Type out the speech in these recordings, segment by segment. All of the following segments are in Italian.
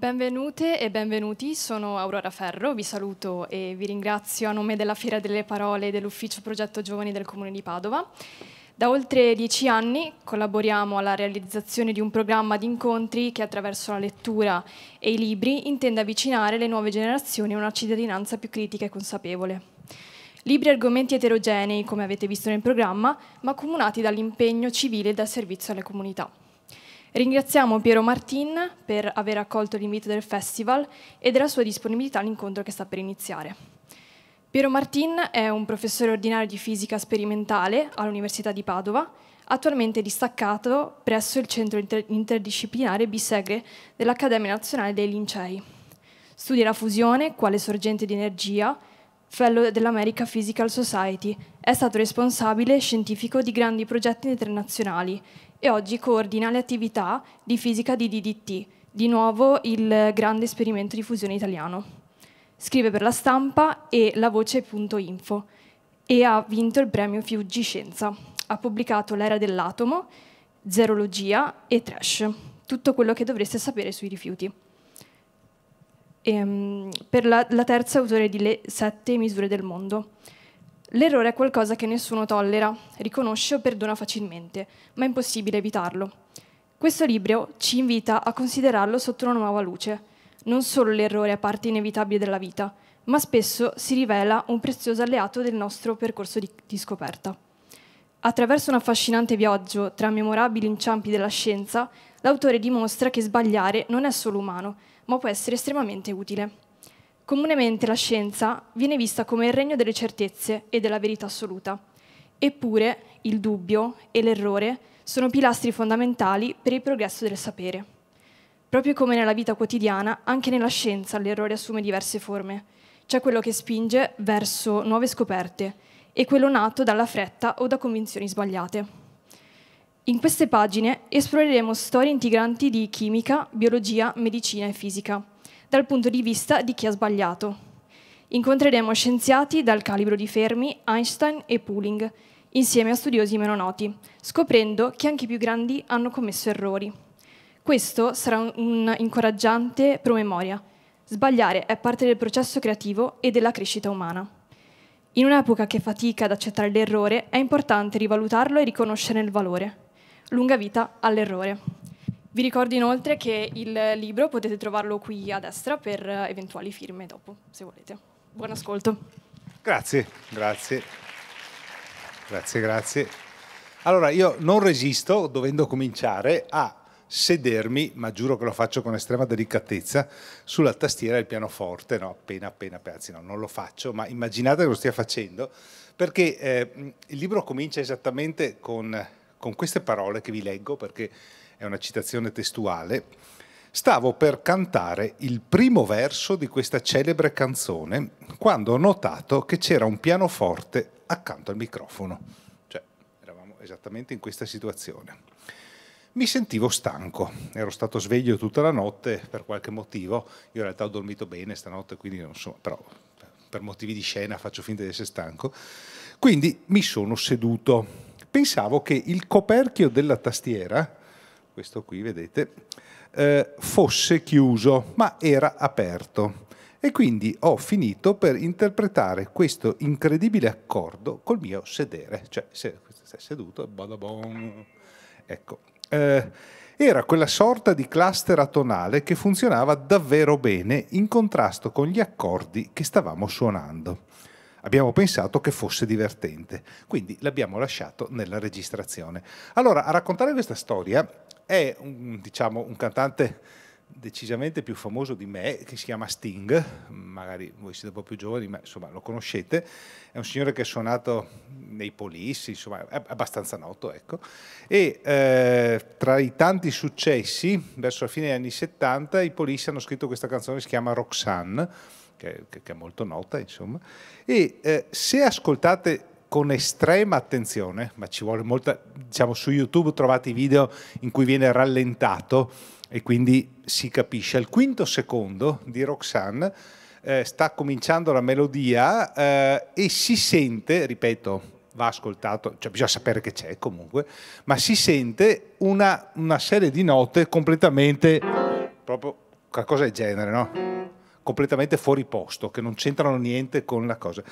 Benvenute e benvenuti, sono Aurora Ferro, vi saluto e vi ringrazio a nome della Fiera delle Parole dell'Ufficio Progetto Giovani del Comune di Padova. Da oltre dieci anni collaboriamo alla realizzazione di un programma di incontri che attraverso la lettura e i libri intende avvicinare le nuove generazioni a una cittadinanza più critica e consapevole. Libri e argomenti eterogenei, come avete visto nel programma, ma accomunati dall'impegno civile e dal servizio alle comunità. Ringraziamo Piero Martin per aver accolto l'invito del festival e della sua disponibilità all'incontro che sta per iniziare. Piero Martin è un professore ordinario di fisica sperimentale all'Università di Padova, attualmente distaccato presso il centro interdisciplinare Bisegre dell'Accademia Nazionale dei Lincei. Studia la fusione quale sorgente di energia fellow dell'America Physical Society, è stato responsabile scientifico di grandi progetti internazionali e oggi coordina le attività di fisica di DDT, di nuovo il grande esperimento di fusione italiano. Scrive per la stampa e lavoce.info e ha vinto il premio Fiuggi Scienza. Ha pubblicato L'era dell'atomo, Zerologia e Trash, tutto quello che dovreste sapere sui rifiuti. E, ehm, per la, la terza autore di Le sette misure del mondo. L'errore è qualcosa che nessuno tollera, riconosce o perdona facilmente, ma è impossibile evitarlo. Questo libro ci invita a considerarlo sotto una nuova luce. Non solo l'errore è parte inevitabile della vita, ma spesso si rivela un prezioso alleato del nostro percorso di, di scoperta. Attraverso un affascinante viaggio tra memorabili inciampi della scienza, l'autore dimostra che sbagliare non è solo umano, ma può essere estremamente utile. Comunemente la scienza viene vista come il regno delle certezze e della verità assoluta. Eppure il dubbio e l'errore sono pilastri fondamentali per il progresso del sapere. Proprio come nella vita quotidiana, anche nella scienza l'errore assume diverse forme. C'è quello che spinge verso nuove scoperte e quello nato dalla fretta o da convinzioni sbagliate. In queste pagine esploreremo storie integranti di chimica, biologia, medicina e fisica dal punto di vista di chi ha sbagliato. Incontreremo scienziati dal calibro di Fermi, Einstein e Pooling, insieme a studiosi meno noti, scoprendo che anche i più grandi hanno commesso errori. Questo sarà un, incoraggiante promemoria. Sbagliare è parte del processo creativo e della crescita umana. In un'epoca che fatica ad accettare l'errore, è importante rivalutarlo e riconoscere il valore. Lunga vita all'errore. Vi ricordo inoltre che il libro potete trovarlo qui a destra per eh, eventuali firme dopo, se volete. Buon ascolto. Grazie, grazie. Grazie, grazie. Allora, io non resisto, dovendo cominciare, a sedermi, ma giuro che lo faccio con estrema delicatezza, sulla tastiera del pianoforte, no? appena, appena, anzi no, non lo faccio, ma immaginate che lo stia facendo, perché eh, il libro comincia esattamente con, con queste parole che vi leggo, perché è una citazione testuale, stavo per cantare il primo verso di questa celebre canzone quando ho notato che c'era un pianoforte accanto al microfono. Cioè, eravamo esattamente in questa situazione. Mi sentivo stanco, ero stato sveglio tutta la notte per qualche motivo, io in realtà ho dormito bene stanotte, quindi non so, però per motivi di scena faccio finta di essere stanco. Quindi mi sono seduto. Pensavo che il coperchio della tastiera questo qui vedete, eh, fosse chiuso ma era aperto e quindi ho finito per interpretare questo incredibile accordo col mio sedere, cioè se, se è seduto, badabon, ecco. Eh, era quella sorta di cluster atonale che funzionava davvero bene in contrasto con gli accordi che stavamo suonando abbiamo pensato che fosse divertente, quindi l'abbiamo lasciato nella registrazione. Allora, a raccontare questa storia è un, diciamo, un cantante decisamente più famoso di me, che si chiama Sting, magari voi siete un po' più giovani, ma insomma lo conoscete, è un signore che è suonato nei polissi, insomma è abbastanza noto, ecco, e eh, tra i tanti successi, verso la fine degli anni 70, i polissi hanno scritto questa canzone che si chiama Roxanne, che, che, è molto nota, insomma. E eh, se ascoltate con estrema attenzione, ma ci vuole molta, diciamo su YouTube trovate i video in cui viene rallentato e quindi si capisce. Al quinto secondo di Roxanne eh, sta cominciando la melodia eh, e si sente, ripeto, va ascoltato, cioè bisogna sapere che c'è comunque, ma si sente una, una serie di note completamente proprio qualcosa del genere, no? completamente fuori posto, che non c'entrano niente con la cosa.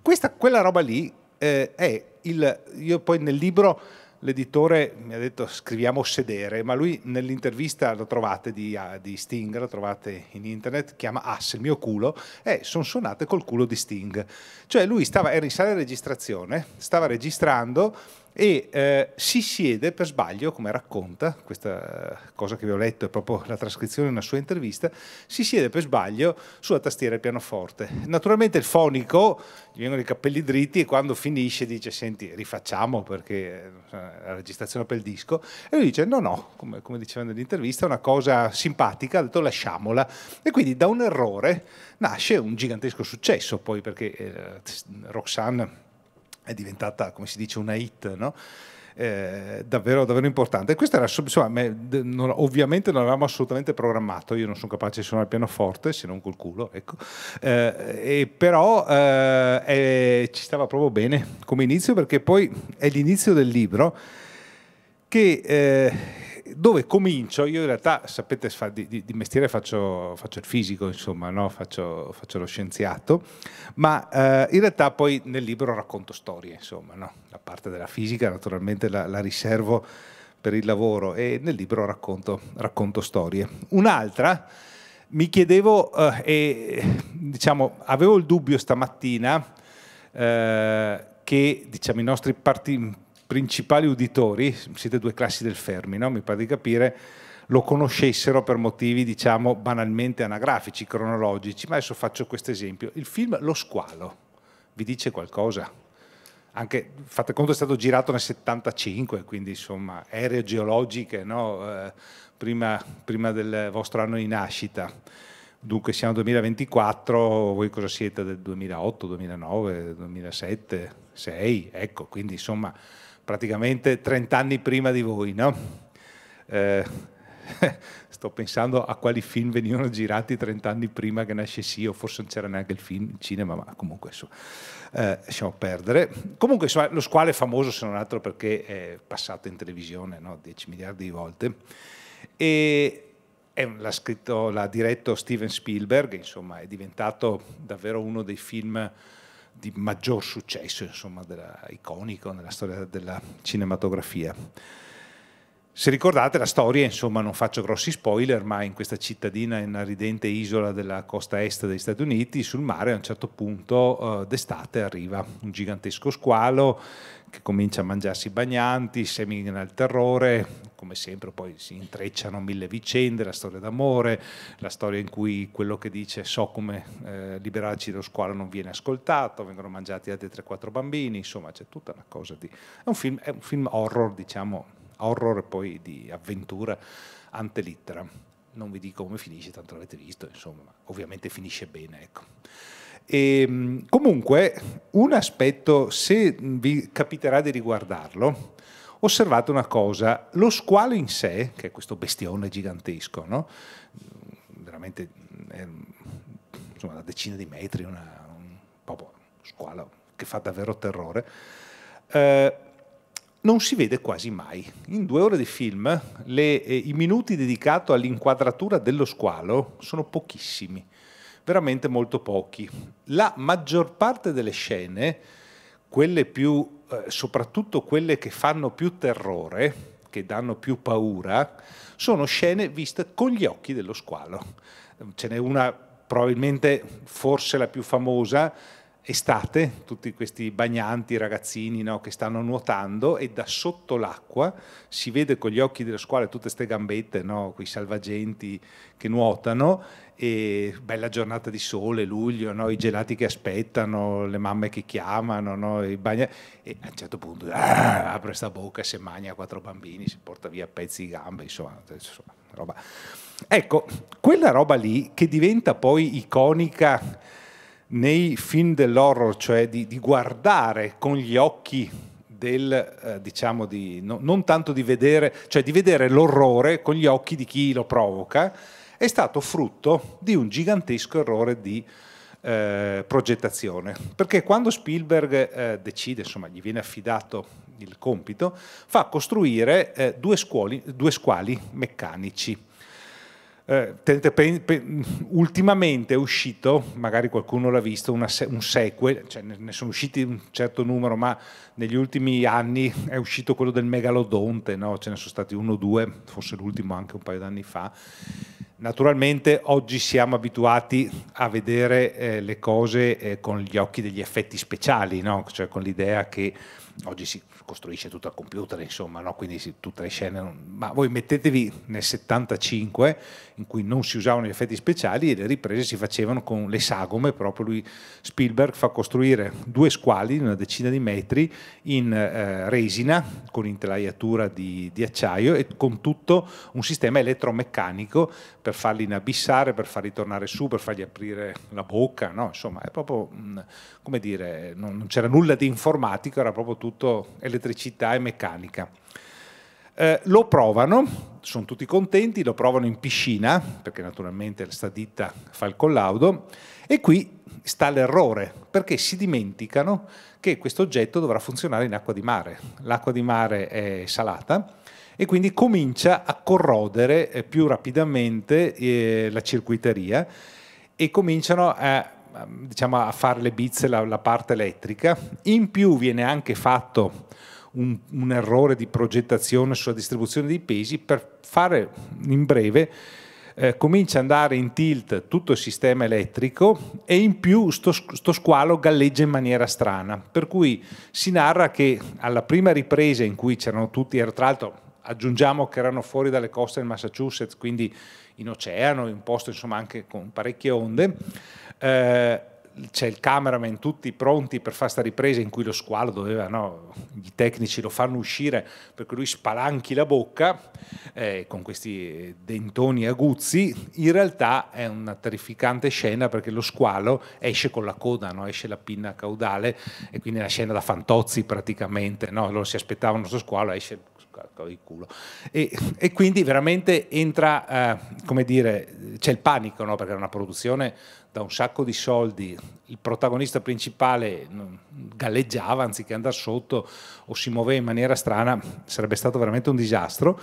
Questa, quella roba lì eh, è il... Io poi nel libro l'editore mi ha detto scriviamo sedere, ma lui nell'intervista lo trovate di, ah, di Sting, lo trovate in internet, chiama Ass il mio culo, e sono suonate col culo di Sting. Cioè lui stava, era in sala di registrazione, stava registrando e eh, si siede per sbaglio, come racconta, questa eh, cosa che vi ho letto è proprio la trascrizione di una sua intervista, si siede per sbaglio sulla tastiera del pianoforte. Naturalmente il fonico gli vengono i capelli dritti e quando finisce dice senti rifacciamo perché è eh, la registrazione per il disco e lui dice no no, come, come diceva nell'intervista, è una cosa simpatica, ha detto lasciamola e quindi da un errore nasce un gigantesco successo poi perché eh, Roxanne è diventata, come si dice, una hit, no? Eh, davvero, davvero importante. Questo era insomma, me, non, ovviamente non avevamo assolutamente programmato. Io non sono capace di suonare il pianoforte se non col culo, ecco. Eh, eh, però ci stava proprio bene come inizio perché poi è l'inizio del libro che eh, dove comincio, io in realtà sapete fa, di, di, mestiere faccio, faccio, il fisico, insomma, no? faccio, faccio, lo scienziato, ma eh, in realtà poi nel libro racconto storie, insomma, no? la parte della fisica naturalmente la, la, riservo per il lavoro e nel libro racconto, racconto storie. Un'altra, mi chiedevo eh, e diciamo, avevo il dubbio stamattina eh, che diciamo, i nostri partiti principali uditori, siete due classi del Fermi, no? mi pare di capire, lo conoscessero per motivi, diciamo, banalmente anagrafici, cronologici, ma adesso faccio questo esempio. Il film Lo squalo vi dice qualcosa? Anche, fate conto, è stato girato nel 75, quindi insomma, ere geologiche, no? eh, prima, prima del vostro anno di nascita. Dunque siamo nel 2024, voi cosa siete del 2008, 2009, 2007, 2006? Ecco, quindi insomma praticamente 30 anni prima di voi, no? eh, sto pensando a quali film venivano girati 30 anni prima che nascessi io, forse non c'era neanche il film, il cinema, ma comunque insomma, eh, lasciamo perdere. Comunque insomma, lo squale è famoso se non altro perché è passato in televisione no? 10 miliardi di volte e l'ha scritto, l'ha diretto Steven Spielberg, insomma è diventato davvero uno dei film di maggior successo, insomma, della, iconico nella storia della cinematografia. Se ricordate la storia, insomma, non faccio grossi spoiler, ma in questa cittadina, in una ridente isola della costa est degli Stati Uniti, sul mare a un certo punto eh, d'estate arriva un gigantesco squalo che comincia a mangiarsi i bagnanti, semina il terrore, come sempre poi si intrecciano mille vicende, la storia d'amore, la storia in cui quello che dice so come eh, liberarci dallo squalo non viene ascoltato, vengono mangiati altri 3-4 bambini, insomma c'è tutta una cosa di... È un film, è un film horror, diciamo, horror e poi di avventura antelittera. Non vi dico come finisce, tanto l'avete visto, insomma, ovviamente finisce bene, ecco. E, ehm, comunque, un aspetto, se vi capiterà di riguardarlo, osservate una cosa, lo squalo in sé, che è questo bestione gigantesco, no? veramente è, insomma, una decina di metri, una, un proprio squalo che fa davvero terrore, eh, non si vede quasi mai. In due ore di film le, eh, i minuti dedicati all'inquadratura dello squalo sono pochissimi, veramente molto pochi. La maggior parte delle scene, quelle più eh, soprattutto quelle che fanno più terrore, che danno più paura, sono scene viste con gli occhi dello squalo. Ce n'è una probabilmente forse la più famosa, estate, tutti questi bagnanti, ragazzini no, che stanno nuotando e da sotto l'acqua si vede con gli occhi della scuola tutte queste gambette, no, quei salvagenti che nuotano e bella giornata di sole, luglio, no, i gelati che aspettano, le mamme che chiamano, i bagna... e a un certo punto ah, apre questa bocca, si mangia quattro bambini, si porta via pezzi di gambe, insomma, insomma roba. Ecco, quella roba lì che diventa poi iconica nei film dell'horror, cioè di, di, guardare con gli occhi del, eh, diciamo, di, no, non tanto di vedere, cioè di vedere l'orrore con gli occhi di chi lo provoca, è stato frutto di un gigantesco errore di eh, progettazione. Perché quando Spielberg eh, decide, insomma, gli viene affidato il compito, fa costruire eh, due, scuoli, due squali meccanici eh, tenete, pe, pe, ultimamente è uscito, magari qualcuno l'ha visto, una, un sequel, cioè ne, sono usciti un certo numero, ma negli ultimi anni è uscito quello del megalodonte, no? ce ne sono stati uno o due, forse l'ultimo anche un paio d'anni fa. Naturalmente oggi siamo abituati a vedere eh, le cose eh, con gli occhi degli effetti speciali, no? cioè con l'idea che oggi si costruisce tutto al computer, insomma, no? quindi si, tutte le scene... Non... Ma voi mettetevi nel 75 in cui non si usavano gli effetti speciali e le riprese si facevano con le sagome, proprio lui Spielberg fa costruire due squali di una decina di metri in eh, resina con intelaiatura di, di, acciaio e con tutto un sistema elettromeccanico per farli inabissare, per farli tornare su, per fargli aprire la bocca, no? insomma è proprio, come dire, non, non c'era nulla di informatico, era proprio tutto elettricità e meccanica. Eh, lo provano, sono tutti contenti, lo provano in piscina, perché naturalmente sta ditta fa il collaudo, e qui sta l'errore, perché si dimenticano che questo oggetto dovrà funzionare in acqua di mare. L'acqua di mare è salata e quindi comincia a corrodere eh, più rapidamente eh, la circuiteria e cominciano a, diciamo, a fare le bizze la, la parte elettrica. In più viene anche fatto un, un errore di progettazione sulla distribuzione dei pesi, per fare in breve eh, comincia ad andare in tilt tutto il sistema elettrico e in più sto, sto, squalo galleggia in maniera strana. Per cui si narra che alla prima ripresa in cui c'erano tutti, tra l'altro aggiungiamo che erano fuori dalle coste del Massachusetts, quindi in oceano, in un posto insomma anche con parecchie onde, eh, c'è il cameraman tutti pronti per fare sta ripresa in cui lo squalo doveva, no, i tecnici lo fanno uscire perché lui spalanchi la bocca eh, con questi dentoni aguzzi, in realtà è una terrificante scena perché lo squalo esce con la coda, no? esce la pinna caudale e quindi è una scena da fantozzi praticamente, no? loro si aspettavano lo squalo, esce il culo. E, e quindi veramente entra, eh, come dire, c'è il panico, no? perché è una produzione da un sacco di soldi, il protagonista principale galleggiava anziché andare sotto o si muoveva in maniera strana, sarebbe stato veramente un disastro.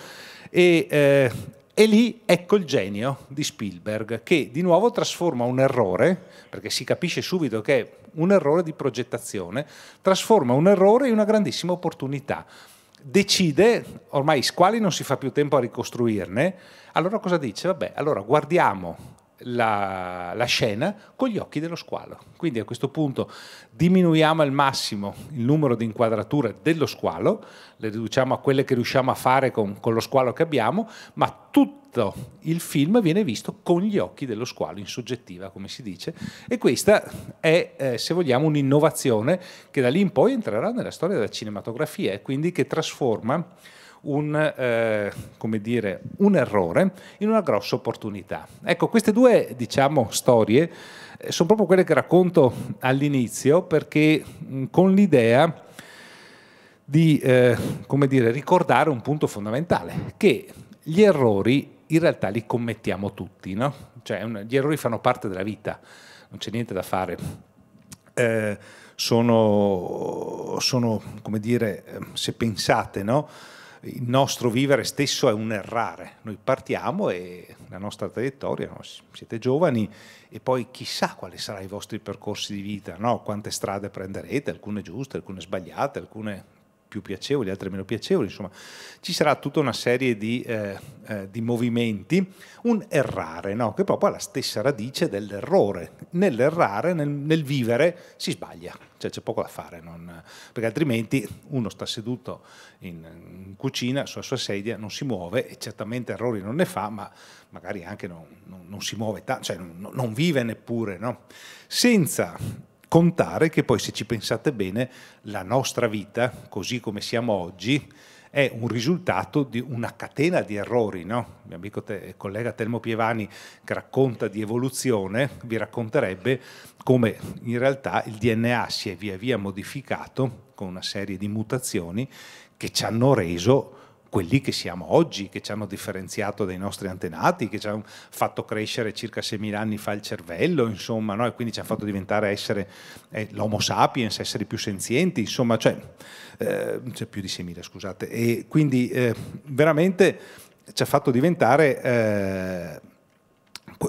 E, eh, e lì ecco il genio di Spielberg che di nuovo trasforma un errore, perché si capisce subito che è un errore di progettazione, trasforma un errore in una grandissima opportunità decide, ormai squali non si fa più tempo a ricostruirne, allora cosa dice? Vabbè, allora guardiamo la, la, scena con gli occhi dello squalo. Quindi a questo punto diminuiamo al massimo il numero di inquadrature dello squalo, le riduciamo a quelle che riusciamo a fare con, con lo squalo che abbiamo, ma tutto il film viene visto con gli occhi dello squalo, in soggettiva come si dice, e questa è, eh, se vogliamo, un'innovazione che da lì in poi entrerà nella storia della cinematografia e quindi che trasforma un, eh, dire, un errore in una grossa opportunità. Ecco, queste due diciamo, storie eh, sono proprio quelle che racconto all'inizio perché mm, con l'idea di eh, dire, ricordare un punto fondamentale, che gli errori in realtà li commettiamo tutti, no? cioè, un, gli errori fanno parte della vita, non c'è niente da fare. Eh, sono, sono, come dire, eh, se pensate, no? il nostro vivere stesso è un errare. Noi partiamo e la nostra traiettoria, no? siete giovani e poi chissà quali saranno i vostri percorsi di vita, no? quante strade prenderete, alcune giuste, alcune sbagliate, alcune più piacevoli, altre meno piacevoli, insomma ci sarà tutta una serie di, eh, eh, di movimenti, un errare, no? che proprio ha la stessa radice dell'errore, nell'errare, nel, nel vivere si sbaglia, cioè c'è poco da fare, non... perché altrimenti uno sta seduto in, in, cucina sulla sua sedia, non si muove e certamente errori non ne fa, ma magari anche non, non, non si muove tanto, cioè non, non vive neppure, no? senza contare che poi, se ci pensate bene, la nostra vita, così come siamo oggi, è un risultato di una catena di errori. No? Il mio amico te, collega Telmo Pievani, che racconta di evoluzione, vi racconterebbe come in realtà il DNA si è via via modificato con una serie di mutazioni che ci hanno reso quelli che siamo oggi, che ci hanno differenziato dai nostri antenati, che ci hanno fatto crescere circa 6.000 anni fa il cervello, insomma, no? e quindi ci hanno fatto diventare essere eh, l'homo sapiens, essere più senzienti, insomma, cioè, eh, cioè più di 6.000, scusate. E quindi eh, veramente ci ha fatto diventare eh,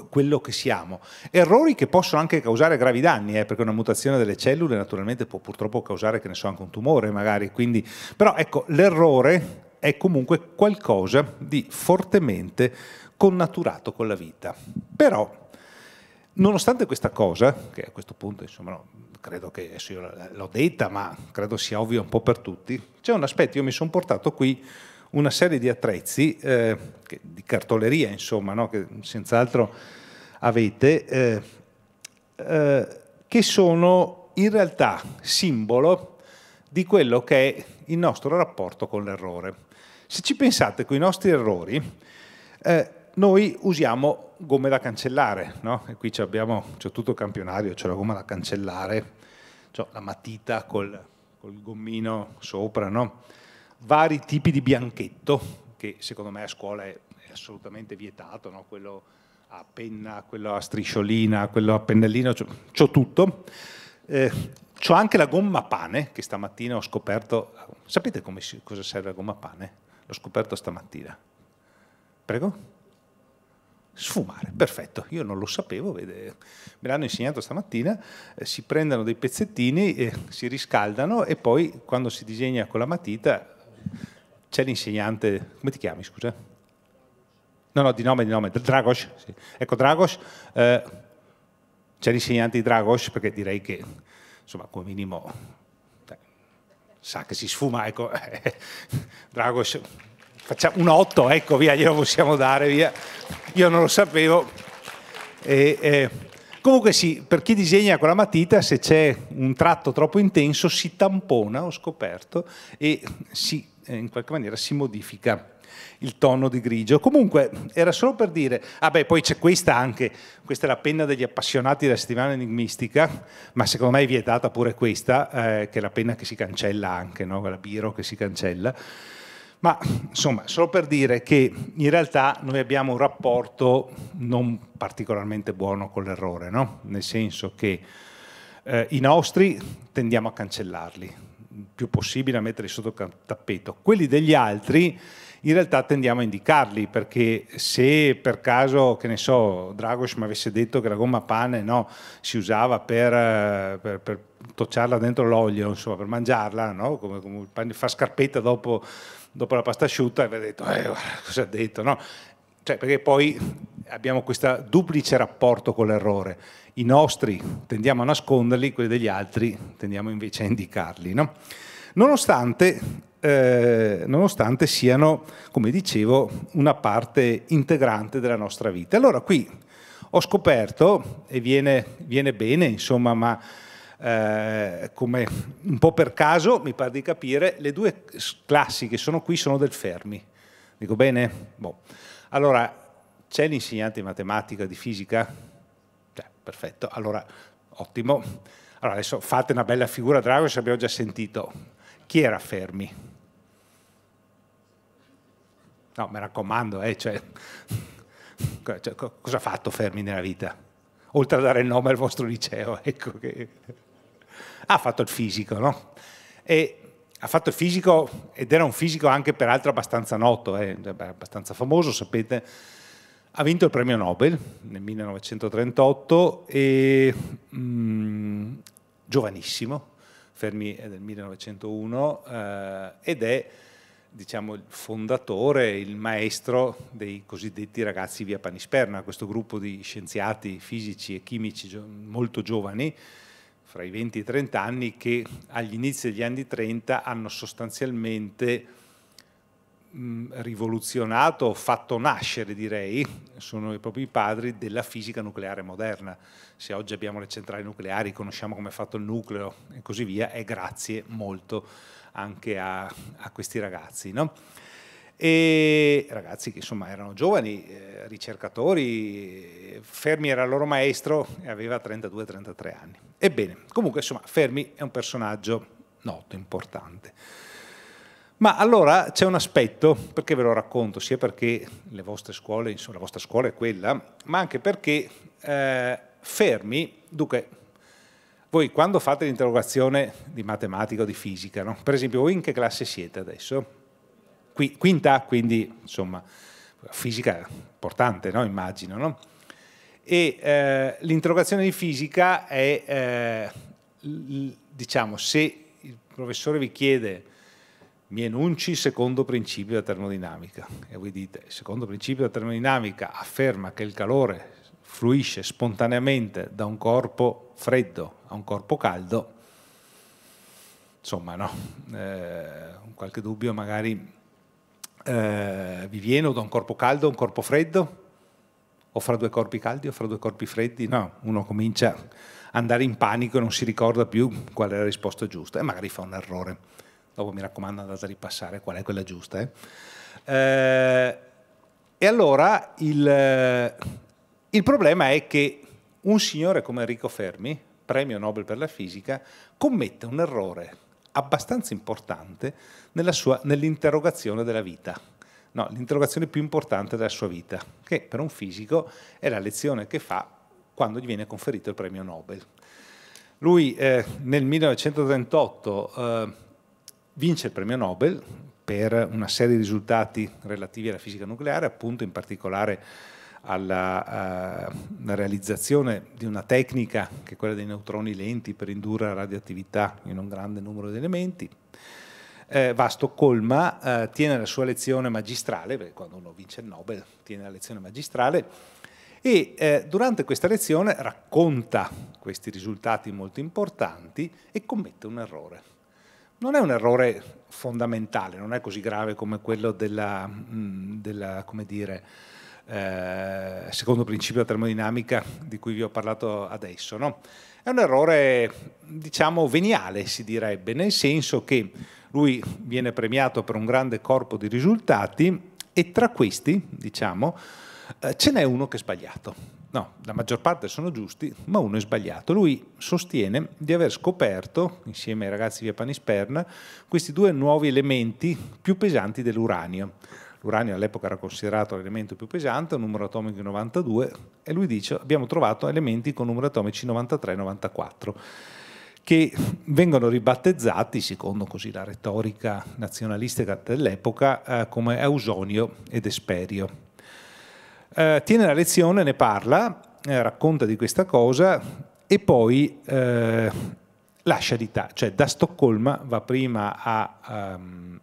quello che siamo. Errori che possono anche causare gravi danni, eh, perché una mutazione delle cellule naturalmente può purtroppo causare, che ne so, anche un tumore magari. Quindi, però ecco, l'errore è comunque qualcosa di fortemente connaturato con la vita. Però, nonostante questa cosa, che a questo punto insomma, no, credo che io l'ho detta, ma credo sia ovvio un po' per tutti, c'è un aspetto, io mi sono portato qui una serie di attrezzi, eh, di cartoleria insomma, no, che senz'altro avete, eh, eh, che sono in realtà simbolo di quello che è il nostro rapporto con l'errore. Se ci pensate con i nostri errori, eh, noi usiamo gomme da cancellare, no? E qui abbiamo, c'è tutto il campionario, c'è la gomma da cancellare, c'è la matita col, col gommino sopra, no? Vari tipi di bianchetto, che secondo me a scuola è, è assolutamente vietato, no? quello a penna, quello a strisciolina, quello a pennellino, c'ho, tutto. Eh, C'ho anche la gomma pane che stamattina ho scoperto. Sapete si, cosa serve la gomma pane? L'ho scoperto stamattina. Prego? Sfumare, perfetto, io non lo sapevo, vede. me l'hanno insegnato stamattina, eh, si prendono dei pezzettini, eh, si riscaldano e poi quando si disegna con la matita c'è l'insegnante, come ti chiami scusa? No, no, di nome, di nome, Dragos, sì. ecco Dragos, eh, c'è l'insegnante di Dragos perché direi che insomma, come minimo cioè, sa che si sfuma, ecco, Drago, facciamo un 8, ecco, via, glielo possiamo dare, via. Io non lo sapevo. E, eh, comunque sì, per chi disegna con la matita, se c'è un tratto troppo intenso, si tampona, ho scoperto, e si, eh, in qualche maniera si modifica il tono di grigio. Comunque era solo per dire, ah beh, poi c'è questa anche, questa è la penna degli appassionati della settimana enigmistica, ma secondo me è vietata pure questa, eh, che è la penna che si cancella anche, no? la biro che si cancella. Ma insomma, solo per dire che in realtà noi abbiamo un rapporto non particolarmente buono con l'errore, no? nel senso che eh, i nostri tendiamo a cancellarli, il più possibile a metterli sotto tappeto, quelli degli altri in realtà tendiamo a indicarli perché se per caso, che ne so, Dragos mi avesse detto che la gomma pane no, si usava per, eh, per, per tocciarla dentro l'olio, insomma, per mangiarla, no? come, come fa scarpetta dopo, dopo, la pasta asciutta, e avrei detto, eh, guarda, cosa ha detto? No? Cioè, perché poi abbiamo questo duplice rapporto con l'errore. I nostri tendiamo a nasconderli, quelli degli altri tendiamo invece a indicarli. No? Nonostante eh, nonostante siano, come dicevo, una parte integrante della nostra vita. Allora qui ho scoperto, e viene, viene bene, insomma, ma eh, come un po' per caso, mi pare di capire, le due classi che sono qui sono del Fermi. Dico bene? Boh. Allora, c'è l'insegnante di matematica, di fisica? Cioè, perfetto, allora, ottimo. Allora, adesso fate una bella figura, Drago, se abbiamo già sentito. Chi era Fermi? No, mi raccomando, eh, cioè, cioè, cosa ha fatto Fermi nella vita? Oltre a dare il nome al vostro liceo, ecco che... Ah, ha fatto il fisico, no? E ha fatto il fisico ed era un fisico anche peraltro abbastanza noto, eh, cioè, abbastanza famoso, sapete. Ha vinto il premio Nobel nel 1938 e mm, giovanissimo, Fermi è del 1901 eh, ed è diciamo, il fondatore, il maestro dei cosiddetti ragazzi via Panisperna, questo gruppo di scienziati fisici e chimici molto giovani, fra i 20 e i 30 anni, che agli inizi degli anni 30 hanno sostanzialmente rivoluzionato, fatto nascere direi, sono i propri padri della fisica nucleare moderna. Se oggi abbiamo le centrali nucleari, conosciamo come è fatto il nucleo e così via, è grazie molto anche a, a questi ragazzi. No? E ragazzi che insomma erano giovani, eh, ricercatori, Fermi era il loro maestro e aveva 32-33 anni. Ebbene, comunque insomma Fermi è un personaggio noto, importante. Ma allora c'è un aspetto, perché ve lo racconto, sia perché le vostre scuole, insomma la vostra scuola è quella, ma anche perché eh, Fermi, dunque voi quando fate l'interrogazione di matematica o di fisica, no? per esempio voi in che classe siete adesso? Qui, quinta, quindi insomma fisica importante, no? immagino. No? E eh, l'interrogazione di fisica è, eh, diciamo, se il professore vi chiede mi enunci il secondo principio della termodinamica e voi dite il secondo principio della termodinamica afferma che il calore fluisce spontaneamente da un corpo freddo a un corpo caldo, insomma no, eh, qualche dubbio magari eh, vi viene o da un corpo caldo a un corpo freddo? O fra due corpi caldi o fra due corpi freddi? No, uno comincia ad andare in panico e non si ricorda più qual è la risposta giusta e magari fa un errore. Dopo mi raccomando andate a ripassare qual è quella giusta. Eh? eh e allora il, il problema è che un signore come Enrico Fermi, premio Nobel per la fisica, commette un errore abbastanza importante nell'interrogazione della vita. No, l'interrogazione più importante della sua vita, che per un fisico è la lezione che fa quando gli viene conferito il premio Nobel. Lui eh, nel 1938 eh, vince il premio Nobel per una serie di risultati relativi alla fisica nucleare, appunto in particolare alla uh, realizzazione di una tecnica che è quella dei neutroni lenti per indurre la radioattività in un grande numero di elementi. Eh, va a Stoccolma, eh, tiene la sua lezione magistrale, perché quando uno vince il Nobel tiene la lezione magistrale, e eh, durante questa lezione racconta questi risultati molto importanti e commette un errore. Non è un errore fondamentale, non è così grave come quello della, mm, della come dire, eh, secondo principio della termodinamica di cui vi ho parlato adesso. No? È un errore, diciamo, veniale, si direbbe, nel senso che lui viene premiato per un grande corpo di risultati e tra questi, diciamo, eh, ce n'è uno che è sbagliato. No, la maggior parte sono giusti, ma uno è sbagliato. Lui sostiene di aver scoperto, insieme ai ragazzi via Panisperna, questi due nuovi elementi più pesanti dell'uranio l'uranio all'epoca era considerato l'elemento più pesante, un numero atomico di 92, e lui dice abbiamo trovato elementi con numeri atomici 93 e 94 che vengono ribattezzati, secondo così la retorica nazionalistica dell'epoca, eh, come Ausonio ed Esperio. Eh, tiene la lezione, ne parla, eh, racconta di questa cosa e poi eh, lascia l'Italia, cioè da Stoccolma va prima a, um,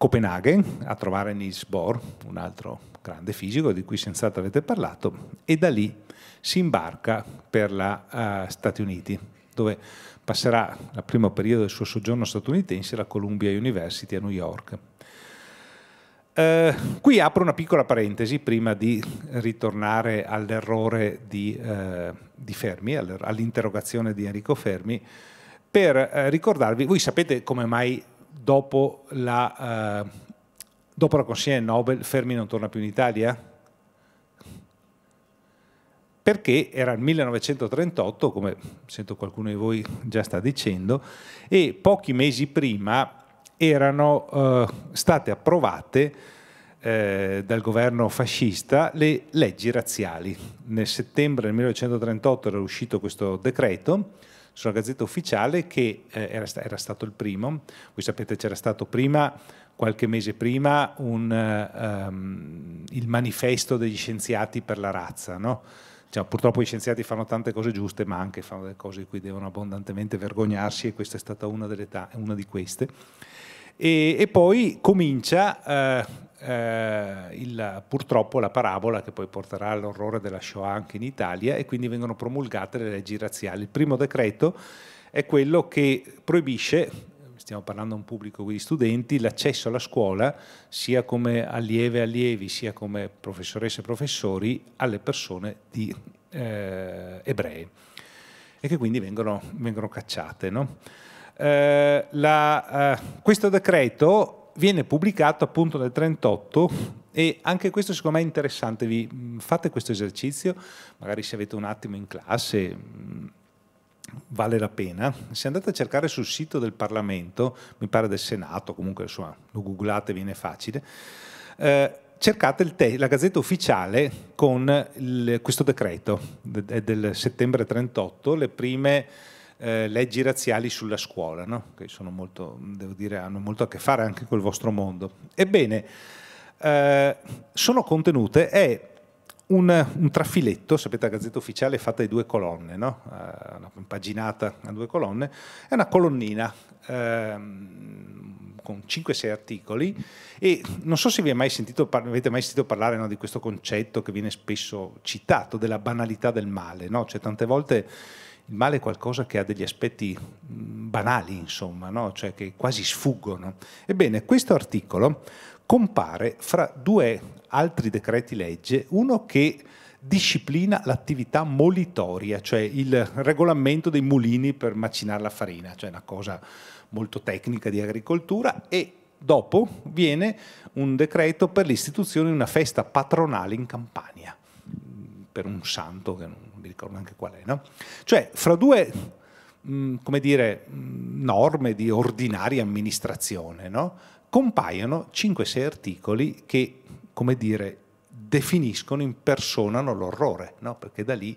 Copenaghen a trovare Niels Bohr, un altro grande fisico di cui senz'altro avete parlato, e da lì si imbarca per gli uh, eh, Stati Uniti, dove passerà il primo periodo del suo soggiorno statunitense alla Columbia University a New York. Eh, qui apro una piccola parentesi prima di ritornare all'errore di, eh, di Fermi, all'interrogazione di Enrico Fermi, per eh, ricordarvi, voi sapete come mai dopo la, eh, dopo la consegna Nobel Fermi non torna più in Italia? Perché era il 1938, come sento qualcuno di voi già sta dicendo, e pochi mesi prima erano eh, state approvate eh, dal governo fascista le leggi razziali. Nel settembre del 1938 era uscito questo decreto sulla Gazzetta Ufficiale che eh, era, era, stato il primo. Voi sapete c'era stato prima, qualche mese prima, un, ehm, il manifesto degli scienziati per la razza. No? Cioè, purtroppo gli scienziati fanno tante cose giuste, ma anche fanno delle cose di cui devono abbondantemente vergognarsi e questa è stata una, una di queste. E, e poi comincia... Eh, eh, il, purtroppo la parabola che poi porterà all'orrore della Shoah anche in Italia e quindi vengono promulgate le leggi razziali. Il primo decreto è quello che proibisce, stiamo parlando a un pubblico di studenti, l'accesso alla scuola sia come allieve e allievi sia come professoresse e professori alle persone di, eh, ebree e che quindi vengono, vengono cacciate. No? Eh, la, eh, questo decreto viene pubblicato appunto nel 38 e anche questo secondo me è interessante, vi mm, fate questo esercizio, magari se avete un attimo in classe mm, vale la pena. Se andate a cercare sul sito del Parlamento, mi pare del Senato, comunque insomma, lo googlate, viene facile, eh, cercate la gazzetta ufficiale con il, questo decreto de del settembre 38, le prime eh, leggi razziali sulla scuola, no? che molto, dire, hanno molto a che fare anche col vostro mondo. Ebbene, eh, sono contenute, è un, un, trafiletto, sapete la Gazzetta Ufficiale è fatta di due colonne, no? eh, una paginata a due colonne, è una colonnina ehm, con 5-6 articoli e non so se vi mai sentito, avete mai sentito parlare no, di questo concetto che viene spesso citato della banalità del male, no? cioè tante volte il male è qualcosa che ha degli aspetti mm, banali, insomma, no? cioè che quasi sfuggono. Ebbene, questo articolo compare fra due altri decreti legge, uno che disciplina l'attività molitoria, cioè il regolamento dei mulini per macinare la farina, cioè una cosa molto tecnica di agricoltura, e dopo viene un decreto per l'istituzione di una festa patronale in Campania, per un santo che non mi ricordo anche qual è, no? Cioè, fra due, mh, mm, come dire, mh, mm, norme di ordinaria amministrazione, no? Compaiono 5-6 articoli che, come dire, definiscono, impersonano l'orrore, no? Perché da lì...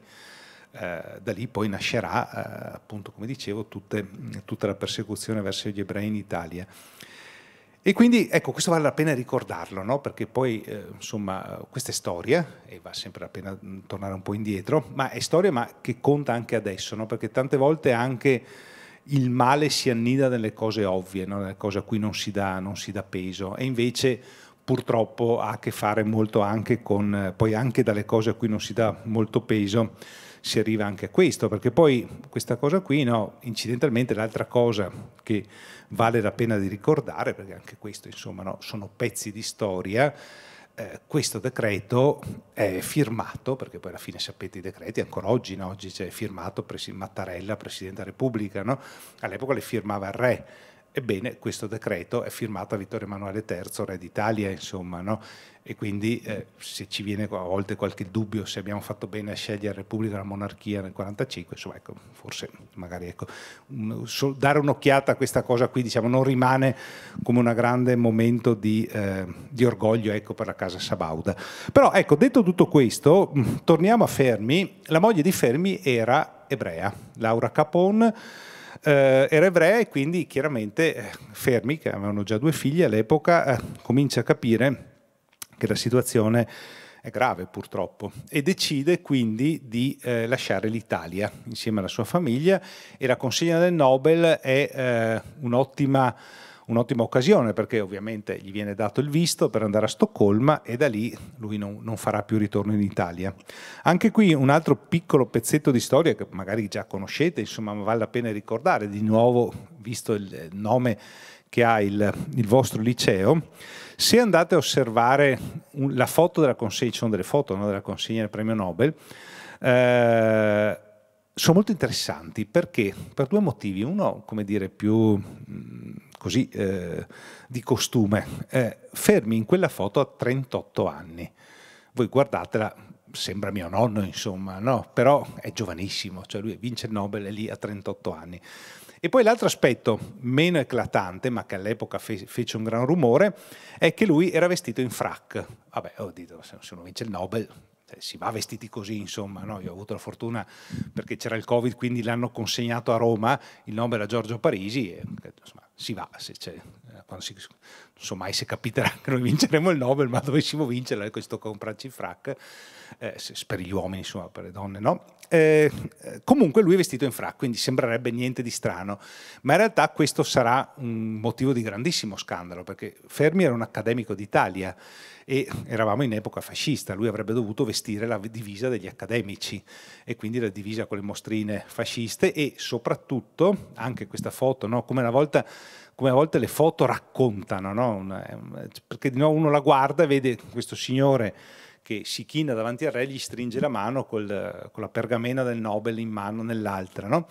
Eh, da lì poi nascerà, eh, appunto, come dicevo, tutte, mm, tutta la persecuzione verso gli ebrei in Italia. E quindi ecco, questo vale la pena ricordarlo, no? perché poi eh, insomma questa è storia, e va sempre la pena mm, tornare un po' indietro, ma è storia ma che conta anche adesso, no? perché tante volte anche il male si annida nelle cose ovvie, no? nelle cose a cui non si, dà, non si dà peso, e invece purtroppo ha a che fare molto anche con, eh, poi anche dalle cose a cui non si dà molto peso, si arriva anche a questo, perché poi questa cosa qui, no, incidentalmente l'altra cosa che vale la pena di ricordare, perché anche questo insomma, no, sono pezzi di storia. Eh, questo decreto è firmato, perché poi alla fine sapete i decreti, ancora oggi, no? oggi c'è firmato Mattarella, Presidente della Repubblica, no? all'epoca le firmava il Re, Ebbene, questo decreto è firmato a Vittorio Emanuele III, re d'Italia, insomma, no? e quindi eh, se ci viene a volte qualche dubbio se abbiamo fatto bene a scegliere la Repubblica o la Monarchia nel 1945, insomma, ecco, forse magari ecco, un, so, dare un'occhiata a questa cosa qui diciamo, non rimane come un grande momento di, eh, di orgoglio ecco, per la casa Sabauda. Però ecco, detto tutto questo, mm, torniamo a Fermi, la moglie di Fermi era ebrea, Laura Capone eh, era ebrea e quindi chiaramente eh, Fermi, che avevano già due figli all'epoca, eh, comincia a capire che la situazione è grave purtroppo e decide quindi di eh, lasciare l'Italia insieme alla sua famiglia e la consegna del Nobel è eh, un'ottima un'ottima occasione perché ovviamente gli viene dato il visto per andare a Stoccolma e da lì lui non, non farà più ritorno in Italia. Anche qui un altro piccolo pezzetto di storia che magari già conoscete, insomma vale la pena ricordare, di nuovo visto eh, il nome che ha il, il, vostro liceo, se andate a osservare un, la foto della consegna, ci sono delle foto no, della consegna del premio Nobel, eh, sono molto interessanti perché per due motivi. Uno, come dire, più mm, così eh, di costume, eh, fermi in quella foto a 38 anni. Voi guardatela, sembra mio nonno, insomma, no? Però è giovanissimo, cioè lui vince il Nobel lì a 38 anni. E poi l'altro aspetto meno eclatante, ma che all'epoca fe- fece un gran rumore, è che lui era vestito in frac. Vabbè, ho detto, se uno vince il Nobel eh, si va vestiti così, insomma, no? io ho avuto la fortuna perché c'era il Covid, quindi l'hanno consegnato a Roma, il Nobel a Giorgio Parisi, e, insomma, si va, se c'è, eh, si, non so mai se capiterà che noi vinceremo il Nobel, ma dovessimo vincere questo comprarci frac, eh, per gli uomini, insomma, per le donne no. Eh, eh, comunque lui è vestito in frac, quindi sembrerebbe niente di strano, ma in realtà questo sarà un motivo di grandissimo scandalo, perché Fermi era un accademico d'Italia e eravamo in epoca fascista, lui avrebbe dovuto vestire la divisa degli accademici e quindi la divisa con le mostrine fasciste e soprattutto anche questa foto, no? come una volta come a volte le foto raccontano, no? Eh, perché di nuovo uno la guarda e vede questo signore che si china davanti al re, gli stringe la mano col, con la pergamena del Nobel in mano nell'altra. No?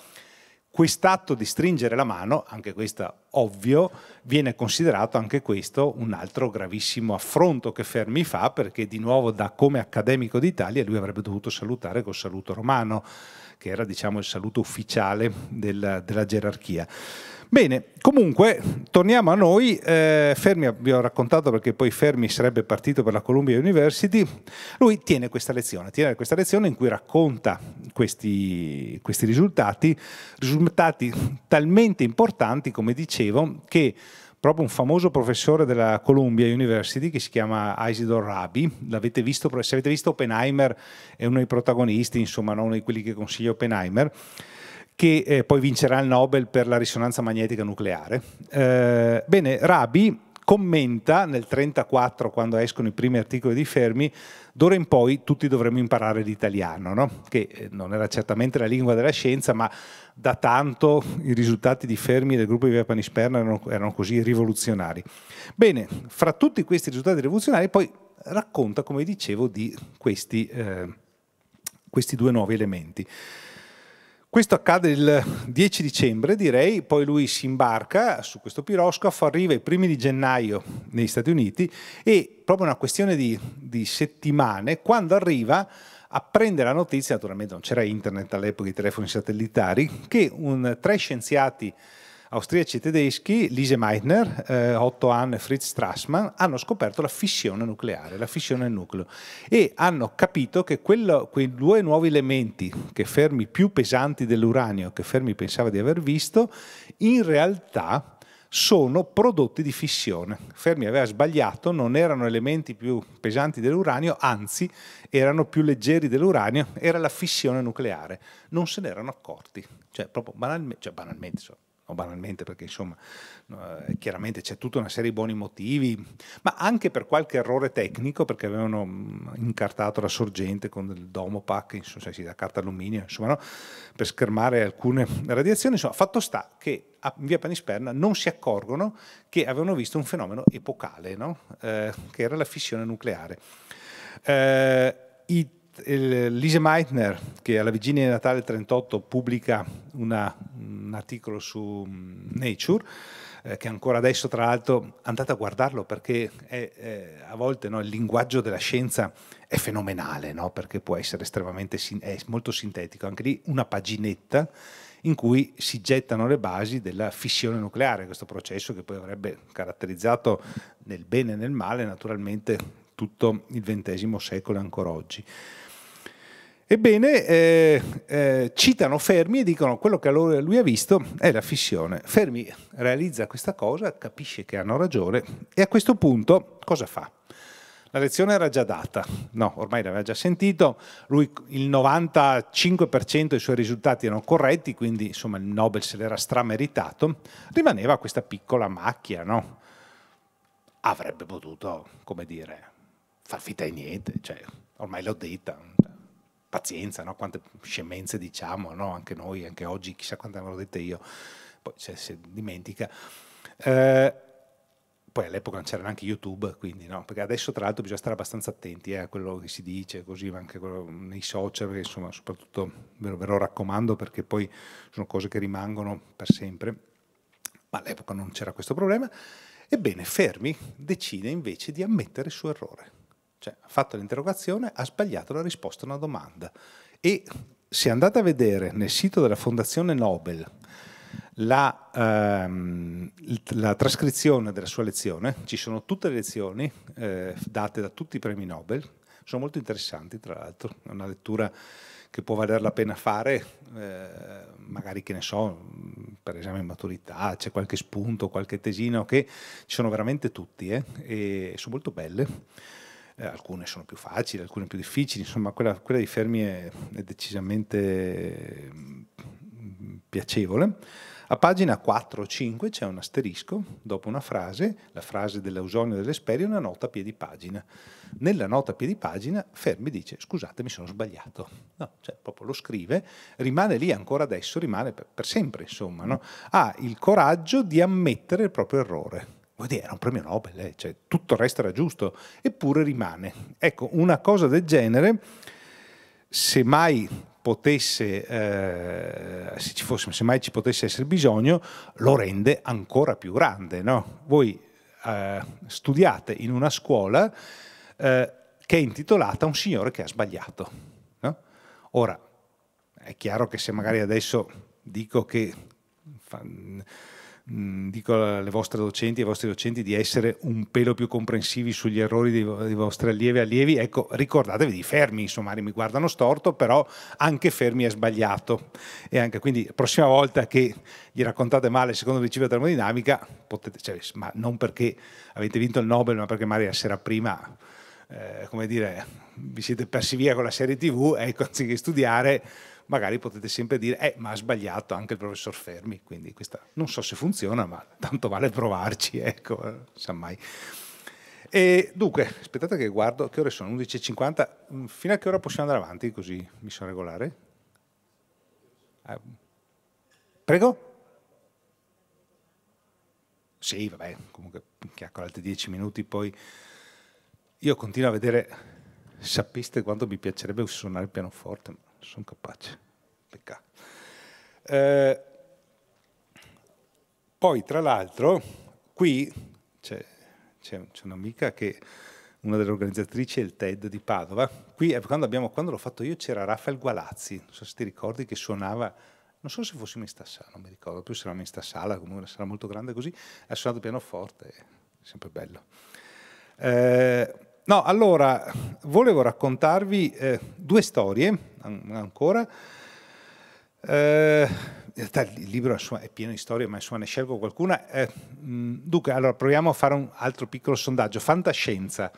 Quest'atto di stringere la mano, anche questo ovvio, viene considerato anche questo un altro gravissimo affronto che Fermi fa perché di nuovo da come accademico d'Italia lui avrebbe dovuto salutare col saluto romano, che era diciamo il saluto ufficiale del, della gerarchia. Bene, comunque torniamo a noi, eh, Fermi vi ho raccontato perché poi Fermi sarebbe partito per la Columbia University, lui tiene questa lezione, tiene questa lezione in cui racconta questi, questi risultati, risultati talmente importanti come dicevo che proprio un famoso professore della Columbia University che si chiama Isidore Rabi, l'avete visto, se avete visto Oppenheimer è uno dei protagonisti, insomma non uno di quelli che consiglia Oppenheimer, che eh, poi vincerà il Nobel per la risonanza magnetica nucleare. Eh, bene, Rabi commenta nel 1934, quando escono i primi articoli di Fermi, d'ora in poi tutti dovremmo imparare l'italiano, no? che eh, non era certamente la lingua della scienza, ma da tanto i risultati di Fermi e del gruppo di Via Panisperna erano, erano così rivoluzionari. Bene, fra tutti questi risultati rivoluzionari poi racconta, come dicevo, di questi, eh, questi due nuovi elementi. Questo accade il 10 dicembre, direi, poi lui si imbarca su questo piroscafo, arriva i primi di gennaio negli Stati Uniti e proprio una questione di, di settimane, quando arriva apprende la notizia, naturalmente non c'era internet all'epoca, i telefoni satellitari, che un, tre scienziati austriaci e tedeschi Lise Meitner, eh, Otto Hahn e Fritz Strassmann, hanno scoperto la fissione nucleare, la fissione del nucleo, e hanno capito che quello, quei due nuovi elementi, che Fermi più pesanti dell'uranio, che Fermi pensava di aver visto, in realtà sono prodotti di fissione. Fermi aveva sbagliato, non erano elementi più pesanti dell'uranio, anzi erano più leggeri dell'uranio, era la fissione nucleare. Non se ne erano accorti, cioè proprio banalme cioè, banalmente. Insomma no, banalmente perché insomma eh, chiaramente c'è tutta una serie di buoni motivi, ma anche per qualche errore tecnico perché avevano mm, incartato la sorgente con del domopac, insomma, sì, la carta alluminio, insomma, no? per schermare alcune radiazioni, insomma, fatto sta che a via Panisperna non si accorgono che avevano visto un fenomeno epocale, no? eh, che era la fissione nucleare. Eh, Lise Meitner, che alla vigilia di Natale 38 pubblica una, un articolo su mm, Nature, eh, che ancora adesso tra l'altro andate a guardarlo perché è, è, a volte no, il linguaggio della scienza è fenomenale, no? perché può essere estremamente, è molto sintetico, anche lì una paginetta in cui si gettano le basi della fissione nucleare, questo processo che poi avrebbe caratterizzato nel bene e nel male naturalmente tutto il XX secolo e ancora oggi. Ebbene, eh, eh, citano Fermi e dicono quello che lui ha visto è la fissione. Fermi realizza questa cosa, capisce che hanno ragione e a questo punto cosa fa? La lezione era già data, no, ormai l'aveva già sentito, lui il 95% dei suoi risultati erano corretti, quindi insomma il Nobel se l'era strameritato, rimaneva questa piccola macchia, no? Avrebbe potuto, come dire, far finta di niente, cioè, ormai l'ho detta, pazienza, no? quante scemenze diciamo, no? anche noi, anche oggi, chissà quante avevo dette io, poi cioè, si dimentica. Eh, poi all'epoca non c'era neanche YouTube, quindi no, perché adesso tra l'altro bisogna stare abbastanza attenti eh, a quello che si dice, così, ma anche nei social, insomma soprattutto ve lo, ve lo raccomando perché poi sono cose che rimangono per sempre, ma all'epoca non c'era questo problema. Ebbene, Fermi decide invece di ammettere il suo errore cioè, ha fatto l'interrogazione, ha sbagliato la risposta a una domanda. E se andate a vedere nel sito della Fondazione Nobel la, ehm, la trascrizione della sua lezione, ci sono tutte le lezioni eh, date da tutti i premi Nobel, sono molto interessanti tra l'altro, è una lettura che può valer la pena fare, eh, magari che ne so, per esame in maturità, c'è qualche spunto, qualche tesino che ci sono veramente tutti eh, e sono molto belle eh, alcune sono più facili, alcune più difficili, insomma quella, quella di Fermi è, è decisamente mm, piacevole. A pagina 4 o 5 c'è un asterisco dopo una frase, la frase dell'Ausonio dell'Esperio, una nota a piedi pagina. Nella nota a piedi pagina Fermi dice scusate mi sono sbagliato, no, cioè, proprio lo scrive, rimane lì ancora adesso, rimane per, per sempre insomma, no? ha il coraggio di ammettere il proprio errore Dire, era un premio Nobel, eh, cioè, tutto il resto era giusto, eppure rimane. Ecco, una cosa del genere, se mai potesse, eh, se ci fosse, se mai ci potesse essere bisogno, lo rende ancora più grande. No? Voi eh, studiate in una scuola eh, che è intitolata Un signore che ha sbagliato. No? Ora, è chiaro che se magari adesso dico che... Fa, Mm, dico alle vostre docenti e ai vostri docenti di essere un pelo più comprensivi sugli errori dei, dei vostri allievi e allievi, ecco, ricordatevi di fermi, insomma, mi guardano storto, però anche fermi è sbagliato. E anche quindi la prossima volta che gli raccontate male il secondo principio della termodinamica, potete, cioè, ma non perché avete vinto il Nobel, ma perché magari la sera prima... Eh, come dire, vi siete persi via con la serie TV, ecco, anziché studiare, magari potete sempre dire, eh, ma ha sbagliato anche il professor Fermi, quindi questa non so se funziona, ma tanto vale provarci, ecco, eh, non sa mai. E dunque, aspettate che guardo, che ore sono? 11.50, mm, fino a che ora possiamo andare avanti così mi sono regolare? Eh, prego? Sì, vabbè, comunque chiacchiero altri dieci minuti, poi io continuo a vedere, sapeste quanto mi piacerebbe suonare il pianoforte, Ma sono capace. Peccato. Eh, poi, tra l'altro, qui c'è, un'amica che una delle organizzatrici è il TED di Padova. Qui, eh, quando, abbiamo, quando l'ho fatto io, c'era Raffaele Gualazzi, non so se ti ricordi, che suonava non so se fossimo in sta sala, non mi ricordo più se eravamo in sta sala, comunque una sala molto grande così, ha suonato pianoforte, è sempre bello. Eh, no, allora, volevo raccontarvi eh, due storie an ancora. Eh, in realtà il libro è pieno di storie, ma insomma ne scelgo qualcuna. Eh, dunque, allora proviamo a fare un altro piccolo sondaggio. Fantascienza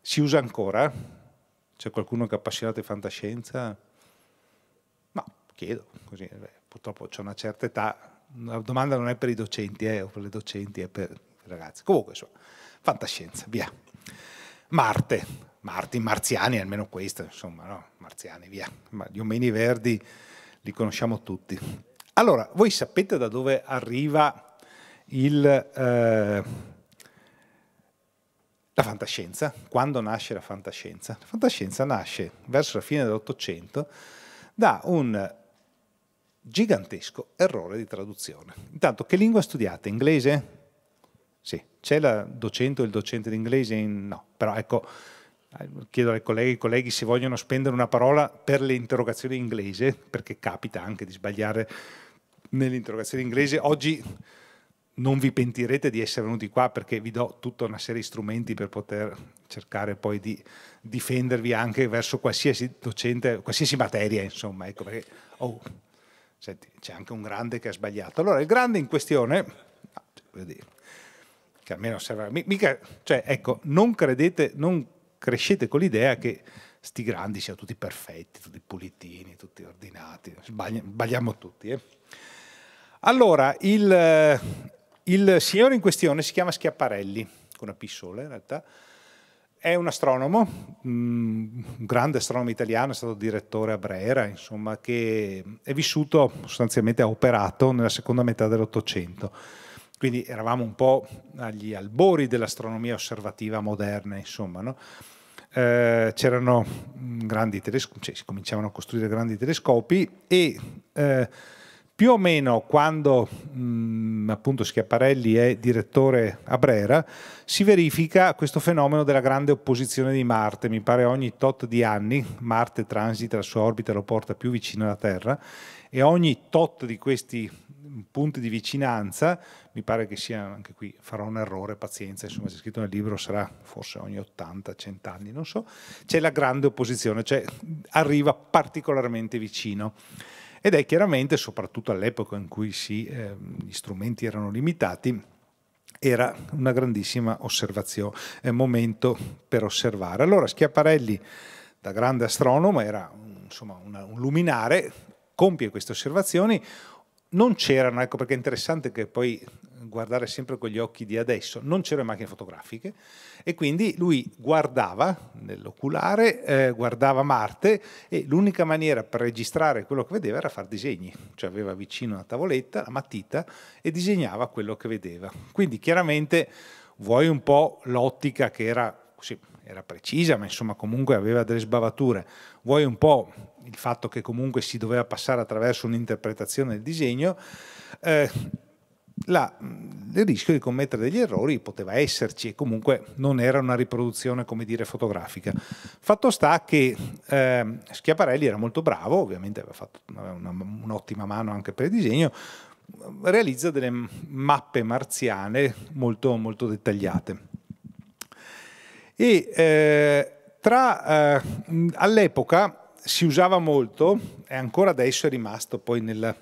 si usa ancora? C'è qualcuno che è appassionato di fantascienza? No, chiedo, così, eh, beh, purtroppo c'è una certa età. La domanda non è per i docenti eh, o per le docenti, è per i ragazzi. Comunque, insomma, fantascienza, via. Marte, Marti, marziani, almeno questo, insomma, no? marziani, via. Ma gli omeni verdi li conosciamo tutti. Allora, voi sapete da dove arriva il, eh, la fantascienza? Quando nasce la fantascienza? La fantascienza nasce verso la fine dell'Ottocento da un gigantesco errore di traduzione. Intanto, che lingua studiate? Inglese? C'è la docente o il docente d'inglese? No, però ecco, eh, chiedo ai colleghi, colleghi se vogliono spendere una parola per le interrogazioni inglese, perché capita anche di sbagliare nell'interrogazione in inglese. Oggi non vi pentirete di essere venuti qua perché vi do tutta una serie di strumenti per poter cercare poi di difendervi anche verso qualsiasi docente, qualsiasi materia, insomma. Ecco perché, oh, senti, c'è anche un grande che ha sbagliato. Allora, il grande in questione, ah, cioè, cioè, almeno serve, mica, cioè, ecco, non credete, non crescete con l'idea che sti grandi siano tutti perfetti, tutti pulitini, tutti ordinati, sbagliamo tutti. Eh? Allora, il, il signore in questione si chiama Schiaparelli, con una P sola in realtà, è un astronomo, mm, un grande astronomo italiano, è stato direttore a Brera, insomma, che è vissuto sostanzialmente, ha operato nella seconda metà dell'Ottocento quindi eravamo un po' agli albori dell'astronomia osservativa moderna, insomma. No? Eh, c'erano mm, grandi telescopi, cioè, si cominciavano a costruire grandi telescopi e eh, più o meno quando mh, mm, appunto Schiaparelli è direttore a Brera si verifica questo fenomeno della grande opposizione di Marte, mi pare ogni tot di anni Marte transita la sua orbita, lo porta più vicino alla Terra e ogni tot di questi punti di vicinanza, mi pare che sia, anche qui farò un errore, pazienza, insomma c'è scritto nel libro, sarà forse ogni 80-100 anni, non so, c'è la grande opposizione, cioè arriva particolarmente vicino. Ed è chiaramente, soprattutto all'epoca in cui sì, eh, gli strumenti erano limitati, era una grandissima osservazione, è un momento per osservare. Allora Schiaparelli, da grande astronomo, era insomma, una, un luminare, compie queste osservazioni, non c'erano, ecco perché è interessante che poi guardare sempre con gli occhi di adesso, non c'erano macchine fotografiche e quindi lui guardava nell'oculare, eh, guardava Marte e l'unica maniera per registrare quello che vedeva era fare disegni, cioè aveva vicino una tavoletta, la matita e disegnava quello che vedeva. Quindi chiaramente vuoi un po' l'ottica che era così era precisa, ma insomma comunque aveva delle sbavature. Vuoi un po' il fatto che comunque si doveva passare attraverso un'interpretazione del disegno, eh, la, mm, il rischio di commettere degli errori poteva esserci e comunque non era una riproduzione, come dire, fotografica. Fatto sta che eh, Schiaparelli era molto bravo, ovviamente aveva, fatto, aveva una, un'ottima mano anche per il disegno, realizza delle mappe marziane molto, molto dettagliate. E eh, tra, eh, all'epoca si usava molto, e ancora adesso è rimasto poi nella,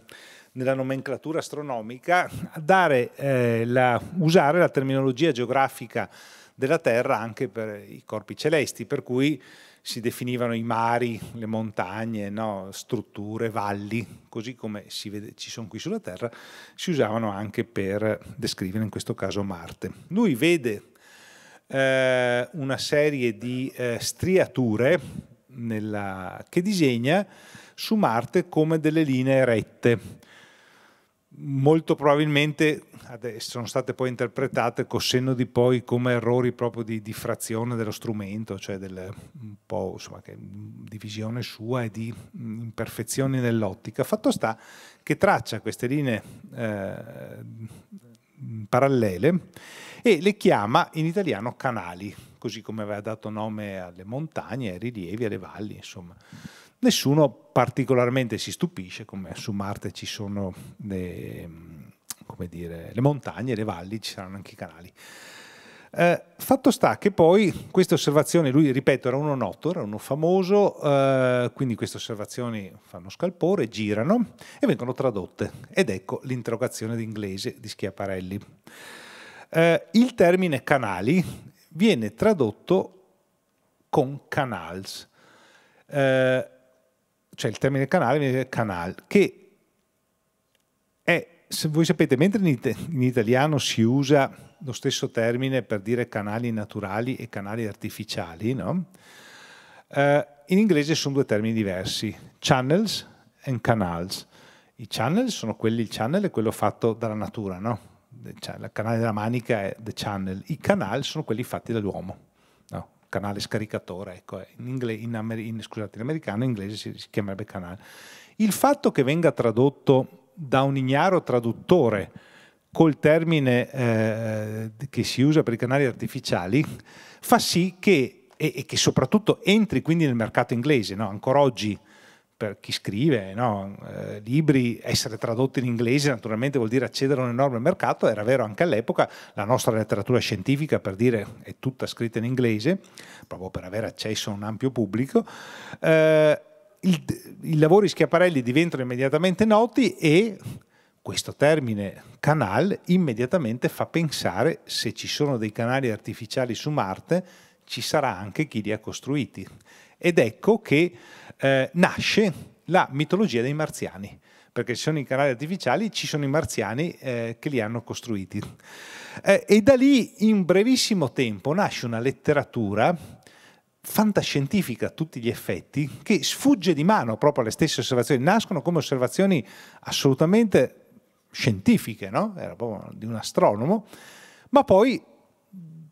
nella nomenclatura astronomica, dare, eh, la, usare la terminologia geografica della Terra anche per i corpi celesti, per cui si definivano i mari, le montagne, no? strutture, valli, così come vede, ci sono qui sulla Terra, si usavano anche per descrivere in questo caso Marte. Lui vede eh, una serie di eh, striature nella, che disegna su Marte come delle linee rette. Molto probabilmente sono state poi interpretate con senno di poi come errori proprio di diffrazione dello strumento, cioè del, un po' insomma, che, di visione sua e di mm, imperfezioni nell'ottica. Fatto sta che traccia queste linee eh, Mm, parallele e le chiama in italiano canali, così come aveva dato nome alle montagne, ai rilievi, alle valli, insomma. Nessuno particolarmente si stupisce, come su Marte ci sono le, mm, dire, le montagne, le valli, ci saranno anche i canali. Eh, fatto sta che poi queste osservazioni, lui ripeto era uno noto, era uno famoso, eh, quindi queste osservazioni fanno scalpore, girano e vengono tradotte. Ed ecco l'interrogazione d'inglese di Schiaparelli. Eh, il termine canali viene tradotto con canals, eh, cioè il termine canale viene canal, che è, se voi sapete, mentre in, it in italiano si usa lo stesso termine per dire canali naturali e canali artificiali, no? eh, in inglese sono due termini diversi, channels e canals. I channel sono quelli, il channel è quello fatto dalla natura, no? Cioè, il canale della manica è the channel, i canali sono quelli fatti dall'uomo, no? canale scaricatore, ecco, in, inglese, in, in, scusate, in americano, in inglese si, si chiamerebbe canale. Il fatto che venga tradotto da un ignaro traduttore col termine eh, che si usa per i canali artificiali, fa sì che, e, e che soprattutto entri quindi nel mercato inglese, no? ancora oggi per chi scrive no? eh, libri, essere tradotti in inglese naturalmente vuol dire accedere a un enorme mercato, era vero anche all'epoca, la nostra letteratura scientifica per dire è tutta scritta in inglese, proprio per avere accesso a un ampio pubblico. Eh, il, I lavori Schiaparelli diventano immediatamente noti e questo termine canal immediatamente fa pensare se ci sono dei canali artificiali su Marte, ci sarà anche chi li ha costruiti. Ed ecco che eh, nasce la mitologia dei marziani, perché ci sono i canali artificiali, ci sono i marziani eh, che li hanno costruiti. Eh, e da lì in brevissimo tempo nasce una letteratura fantascientifica a tutti gli effetti, che sfugge di mano proprio alle stesse osservazioni, nascono come osservazioni assolutamente scientifiche, no? era proprio di un astronomo, ma poi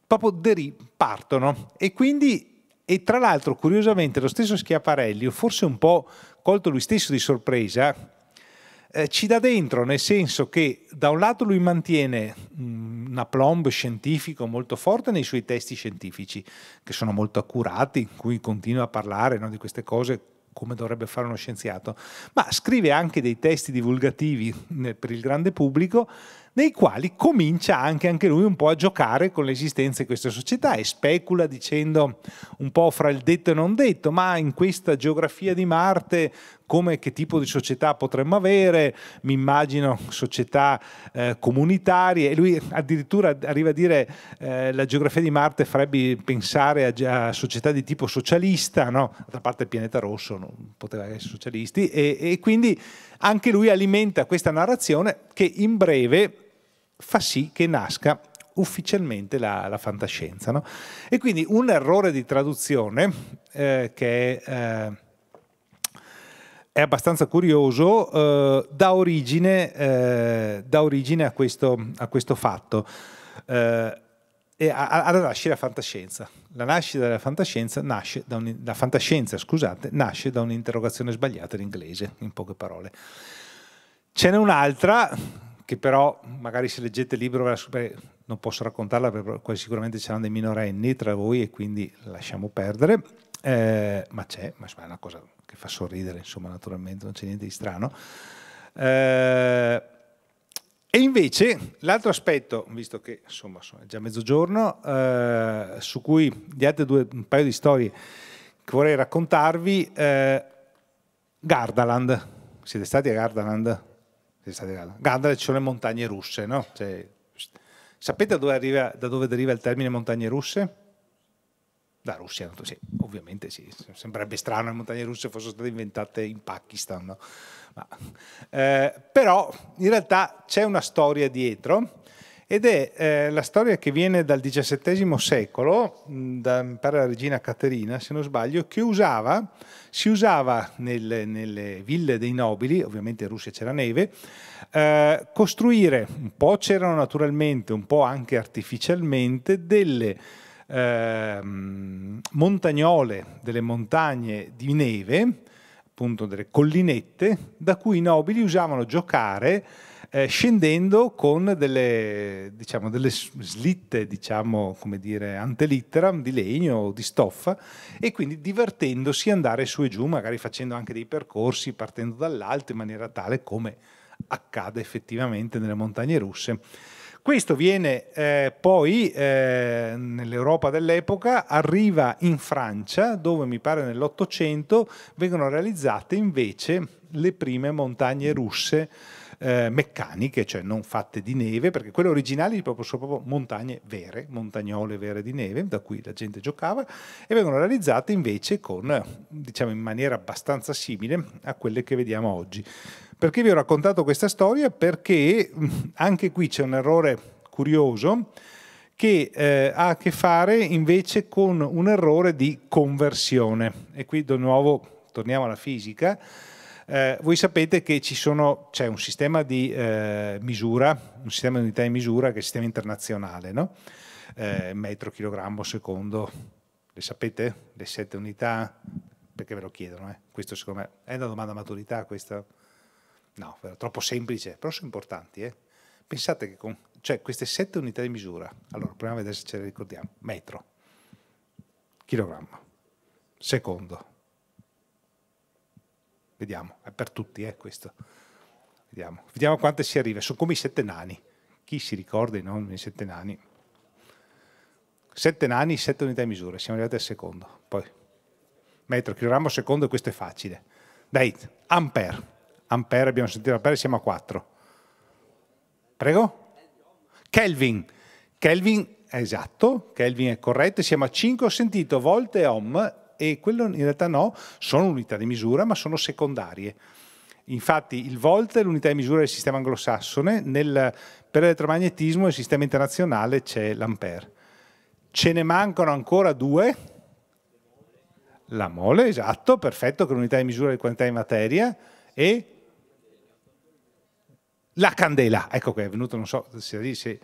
proprio derì, partono e quindi e tra l'altro curiosamente lo stesso Schiaparelli, forse un po' colto lui stesso di sorpresa, eh, ci dà dentro, nel senso che da un lato lui mantiene mm, un aplomb scientifico molto forte nei suoi testi scientifici, che sono molto accurati, in cui continua a parlare no, di queste cose come dovrebbe fare uno scienziato, ma scrive anche dei testi divulgativi eh, per il grande pubblico nei quali comincia anche, anche, lui un po' a giocare con l'esistenza di questa società e specula dicendo un po' fra il detto e non detto, ma in questa geografia di Marte come che tipo di società potremmo avere, mi immagino società eh, comunitarie e lui addirittura arriva a dire eh, la geografia di Marte farebbe pensare a, a società di tipo socialista, no? da parte il pianeta rosso non poteva essere socialisti e, e quindi anche lui alimenta questa narrazione che in breve fa sì che nasca ufficialmente la, la fantascienza. No? E quindi un errore di traduzione eh, che eh, è abbastanza curioso eh, dà, origine, eh, dà, origine, a questo, a questo fatto. Eh, alla nascita della fantascienza. La nascita della fantascienza nasce da, un, la fantascienza, scusate, nasce da un'interrogazione sbagliata in inglese, in poche parole. Ce n'è un'altra che però magari se leggete il libro non posso raccontarla perché sicuramente c'erano dei minorenni tra voi e quindi lasciamo perdere, eh, ma c'è, ma è una cosa che fa sorridere, insomma, naturalmente, non c'è niente di strano. Eh, e invece l'altro aspetto, visto che insomma è già mezzogiorno, eh, su cui di altre due, un paio di storie che vorrei raccontarvi, eh, Gardaland. Siete stati a Gardaland? Gandalf sono le montagne russe, no? Cioè, sapete da dove, arriva, da dove, deriva il termine montagne russe? Da Russia, sì, ovviamente sì. Sembrerebbe strano le montagne russe fossero state inventate in Pakistan, no? Ma, eh, però in realtà c'è una storia dietro ed è eh, la storia che viene dal XVII secolo, mm, da, per la regina Caterina, se non sbaglio, che usava, si usava nel, nelle ville dei nobili, ovviamente in Russia c'era neve, eh, costruire, un po' c'erano naturalmente, un po' anche artificialmente, delle eh, montagnole, delle montagne di neve, appunto delle collinette, da cui i nobili usavano giocare eh, scendendo con delle, diciamo, delle slitte, diciamo, come dire, antelitteram di legno o di stoffa e quindi divertendosi andare su e giù, magari facendo anche dei percorsi partendo dall'alto in maniera tale come accade effettivamente nelle montagne russe. Questo viene eh, poi eh, nell'Europa dell'epoca, arriva in Francia dove mi pare nell'Ottocento vengono realizzate invece le prime montagne russe eh, meccaniche, cioè non fatte di neve, perché quelle originali proprio, sono proprio montagne vere, montagnole vere di neve, da cui la gente giocava, e vengono realizzate invece con, diciamo, in maniera abbastanza simile a quelle che vediamo oggi. Perché vi ho raccontato questa storia? Perché mm, anche qui c'è un errore curioso che eh, ha a che fare invece con un errore di conversione. E qui di nuovo torniamo alla fisica eh, voi sapete che sono, c'è un sistema di eh, misura, un sistema di unità di misura che è il sistema internazionale, no? eh, metro, chilogrammo, secondo, le sapete? Le sette unità? Perché ve lo chiedono, eh? questo secondo me è una domanda a maturità questa? No, è troppo semplice, però sono importanti. Eh? Pensate che con cioè, queste sette unità di misura, allora proviamo a vedere se ce le ricordiamo, metro, chilogrammo, secondo, Vediamo, è per tutti eh, questo. Vediamo. Vediamo quante si arriva. Sono come i sette nani. Chi si ricorda i nomi dei sette nani? Sette nani, sette unità di misura. Siamo arrivati al secondo. Poi, metro, chilogrammo secondo, questo è facile. Dai, ampere. Ampere, abbiamo sentito ampere, siamo a quattro. Prego? Kelvin. Kelvin è esatto, Kelvin è corretto, siamo a 5, ho sentito volte ohm e quello in realtà no, sono unità di misura ma sono secondarie. Infatti il volt è l'unità di misura del sistema anglosassone, nel, per l'elettromagnetismo nel sistema internazionale c'è l'ampere. Ce ne mancano ancora due, la mole, esatto, perfetto, che è l'unità di misura di quantità di materia, e la candela, ecco che è venuto, non so se... se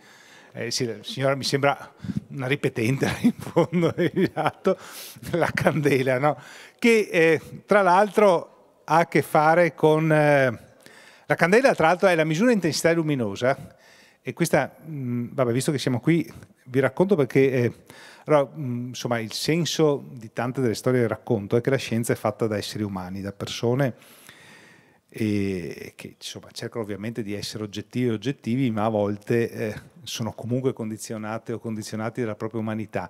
eh, sì, signora mi sembra una ripetente in fondo, esatto, la candela, no? che eh, tra l'altro ha a che fare con... Eh, la candela tra l'altro è la misura di intensità luminosa e questa, mh, vabbè, visto che siamo qui, vi racconto perché... Eh, allora, insomma, il senso di tante delle storie del racconto è che la scienza è fatta da esseri umani, da persone e che insomma, cercano ovviamente di essere oggettivi e oggettivi, ma a volte eh, sono comunque condizionate o condizionati dalla propria umanità.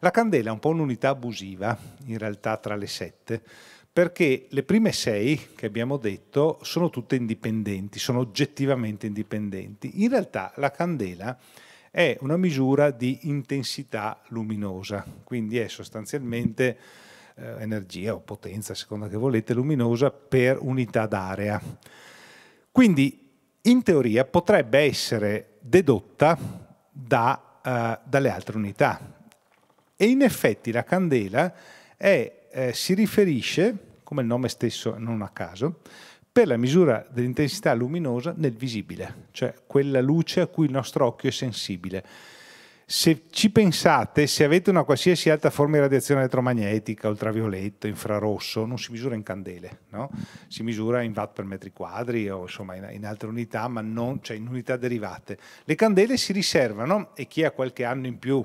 La candela è un po' un'unità abusiva, in realtà tra le sette, perché le prime sei che abbiamo detto sono tutte indipendenti, sono oggettivamente indipendenti. In realtà la candela è una misura di intensità luminosa, quindi è sostanzialmente eh, energia o potenza, a seconda che volete, luminosa per unità d'area. Quindi in teoria potrebbe essere dedotta da, eh, dalle altre unità. E in effetti la candela è, eh, si riferisce, come il nome stesso non a caso, per la misura dell'intensità luminosa nel visibile, cioè quella luce a cui il nostro occhio è sensibile se ci pensate, se avete una qualsiasi altra forma di radiazione elettromagnetica, ultravioletto, infrarosso, non si misura in candele, no? si misura in watt per metri quadri o insomma in, in altre unità, ma non, cioè in unità derivate. Le candele si riservano e chi ha qualche anno in più,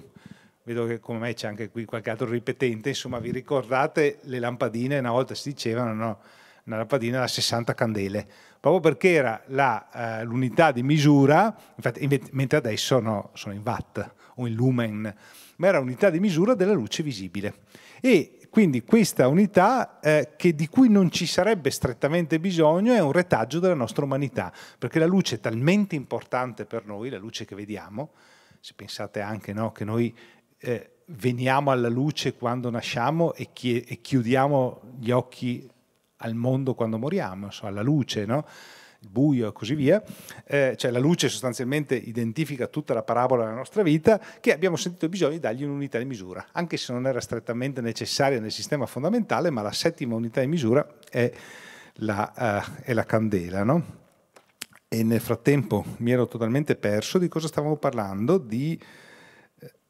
vedo che come me c'è anche qui qualche altro ripetente, insomma vi ricordate le lampadine, una volta si dicevano no, una lampadina da 60 candele proprio perché era eh, l'unità eh, di misura, infatti, mentre adesso no, sono in watt o in lumen, ma era l'unità di misura della luce visibile. E quindi questa unità eh, di cui non ci sarebbe strettamente bisogno è un retaggio della nostra umanità, perché la luce è talmente importante per noi, la luce che vediamo, se pensate anche no, che noi eh, veniamo alla luce quando nasciamo e, chi- e chiudiamo gli occhi al mondo quando moriamo, so, alla luce, no? il buio e così via, eh, cioè la luce sostanzialmente identifica tutta la parabola della nostra vita, che abbiamo sentito bisogno di dargli un'unità di misura, anche se non era strettamente necessaria nel sistema fondamentale, ma la settima unità di misura è la, uh, è la candela. No? E nel frattempo mi ero totalmente perso di cosa stavamo parlando, di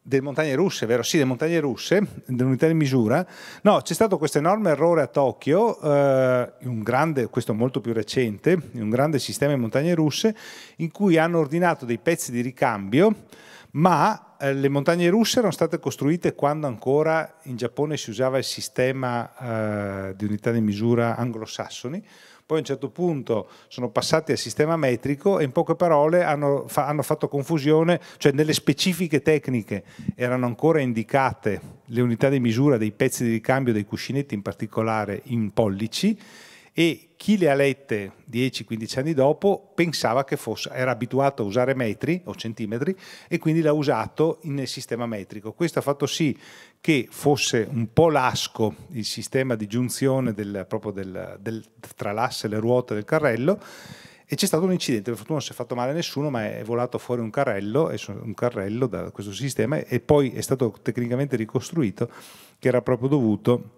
delle montagne russe, vero? Sì, delle montagne russe, dell'unità di misura. No, c'è stato questo enorme errore a Tokyo, eh, grande, questo molto più recente, in un grande sistema di montagne russe, in cui hanno ordinato dei pezzi di ricambio, ma eh, le montagne russe erano state costruite quando ancora in Giappone si usava il sistema eh, di unità di misura anglosassoni poi a un certo punto sono passati al sistema metrico e in poche parole hanno, fa, hanno fatto confusione, cioè nelle specifiche tecniche erano ancora indicate le unità di misura dei pezzi di ricambio dei cuscinetti in particolare in pollici, e chi le ha lette 10-15 anni dopo pensava che fosse, era abituato a usare metri o centimetri e quindi l'ha usato nel sistema metrico. Questo ha fatto sì che fosse un po' lasco il sistema di giunzione del, del, del, tra l'asse e le ruote del carrello e c'è stato un incidente, per fortuna non si è fatto male a nessuno, ma è volato fuori un carrello, un carrello da questo sistema e poi è stato tecnicamente ricostruito che era proprio dovuto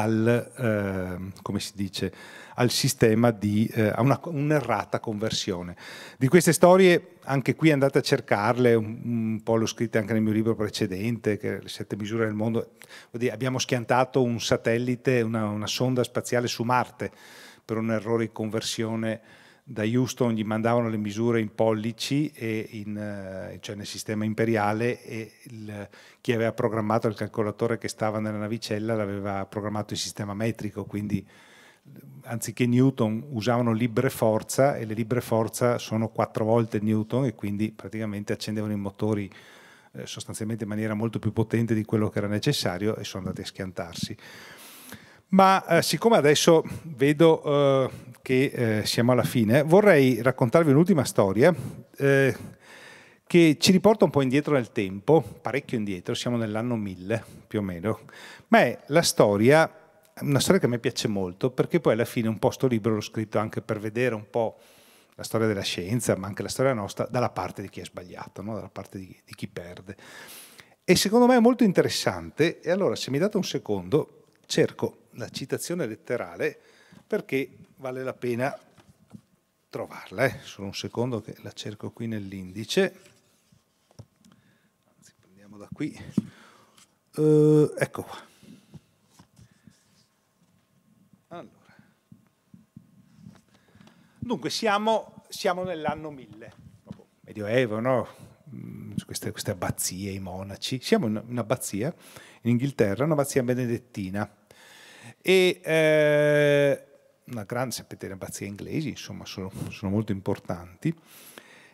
al, eh, come si dice, al sistema di eh, una, un'errata conversione. Di queste storie, anche qui andate a cercarle, un, un po' l'ho scritta anche nel mio libro precedente, che le sette misure del mondo, dire, abbiamo schiantato un satellite, una, una, sonda spaziale su Marte per un errore di conversione da Houston gli mandavano le misure in pollici, in, eh, cioè nel sistema imperiale, e il, chi aveva programmato il calcolatore che stava nella navicella l'aveva programmato in sistema metrico, quindi anziché Newton usavano libre forza e le libre forza sono quattro volte Newton e quindi praticamente accendevano i motori eh, sostanzialmente in maniera molto più potente di quello che era necessario e sono andati a schiantarsi. Ma eh, siccome adesso vedo eh, che eh, siamo alla fine, vorrei raccontarvi un'ultima storia eh, che ci riporta un po' indietro nel tempo, parecchio indietro, siamo nell'anno 1000 più o meno, ma è la storia, una storia che a me piace molto perché poi alla fine un po' sto libro l'ho scritto anche per vedere un po' la storia della scienza, ma anche la storia nostra, dalla parte di chi è sbagliato, no? dalla parte di, di chi perde. E secondo me è molto interessante e allora se mi date un secondo cerco la citazione letterale perché vale la pena trovarla. Eh. Solo un secondo che la cerco qui nell'indice. Anzi, prendiamo da qui. Uh, ecco qua. Allora. Dunque, siamo, siamo nell'anno 1000, medioevo, no? Mm, queste, queste abbazie, i monaci. Siamo in un'abbazia in Inghilterra, un'abbazia benedettina e eh, una grande, sapete, le abbazie inglesi, insomma, sono, sono molto importanti.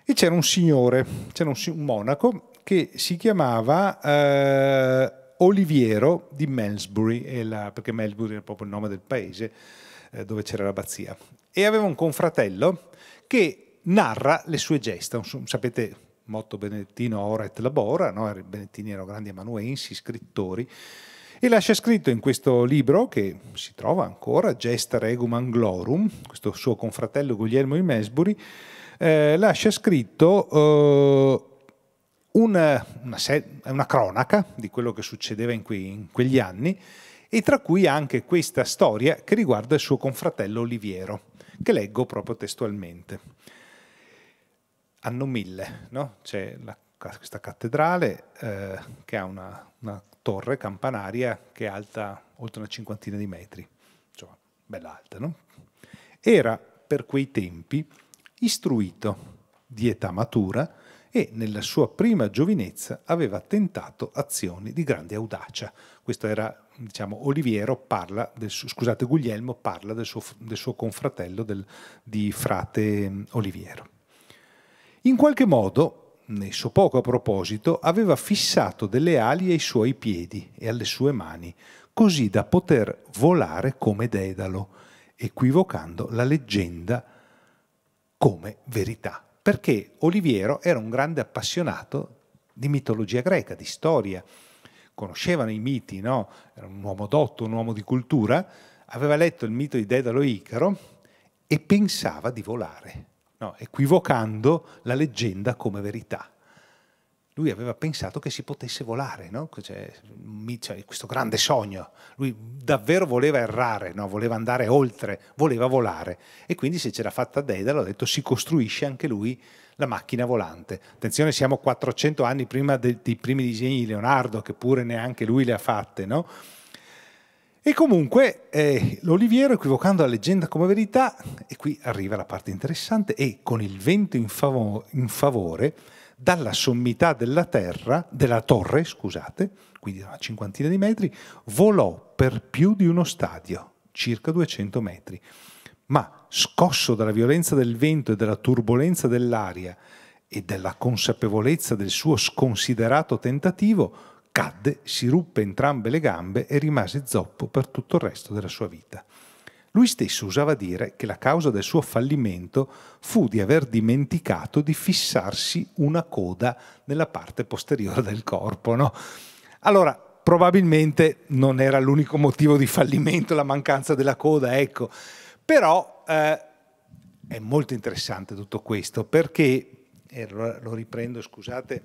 E c'era un signore, c'era un, un monaco che si chiamava eh, Oliviero di Melsbury perché Melsbury era proprio il nome del paese eh, dove c'era l'abbazia. E aveva un confratello che narra le sue gesta. Sapete, motto benedettino ora et labora, no? i benettini erano grandi amanuensi, scrittori, e lascia scritto in questo libro, che si trova ancora, Gesta Regum Anglorum, questo suo confratello Guglielmo di Mesbury, eh, lascia scritto eh, una, una, una, cronaca di quello che succedeva in, qui, in quegli anni, e tra cui anche questa storia che riguarda il suo confratello Oliviero, che leggo proprio testualmente anno 1000, no? c'è la questa cattedrale eh, che ha una, una, torre campanaria che è alta oltre una cinquantina di metri, insomma, bella alta, no? Era per quei tempi istruito di età matura e nella sua prima giovinezza aveva tentato azioni di grande audacia. Questo era, diciamo, Oliviero parla, del suo, scusate, Guglielmo parla del suo, del suo confratello del, di frate mm, Oliviero. In qualche modo ne so poco a proposito, aveva fissato delle ali ai suoi piedi e alle sue mani, così da poter volare come Dedalo, equivocando la leggenda come verità. Perché Oliviero era un grande appassionato di mitologia greca, di storia, conoscevano i miti, no? era un uomo dotto, un uomo di cultura, aveva letto il mito di Dedalo Icaro e pensava di volare no, equivocando la leggenda come verità. Lui aveva pensato che si potesse volare, no? cioè, questo grande sogno. Lui davvero voleva errare, no? voleva andare oltre, voleva volare. E quindi se c'era fatta Daedalo, ha detto si costruisce anche lui la macchina volante. Attenzione, siamo 400 anni prima dei, dei primi disegni di Leonardo, che pure neanche lui le ha fatte, no? E comunque eh, l'Oliviero, equivocando la leggenda come verità, e qui arriva la parte interessante, e con il vento in, fav- in favore, dalla sommità della, terra, della torre, scusate, quindi una cinquantina di metri, volò per più di uno stadio, circa 200 metri. Ma scosso dalla violenza del vento e dalla turbolenza dell'aria e dalla consapevolezza del suo sconsiderato tentativo, cadde, si ruppe entrambe le gambe e rimase zoppo per tutto il resto della sua vita. Lui stesso usava dire che la causa del suo fallimento fu di aver dimenticato di fissarsi una coda nella parte posteriore del corpo. No? Allora, probabilmente non era l'unico motivo di fallimento la mancanza della coda, ecco. Però eh, è molto interessante tutto questo perché, eh, lo riprendo, scusate,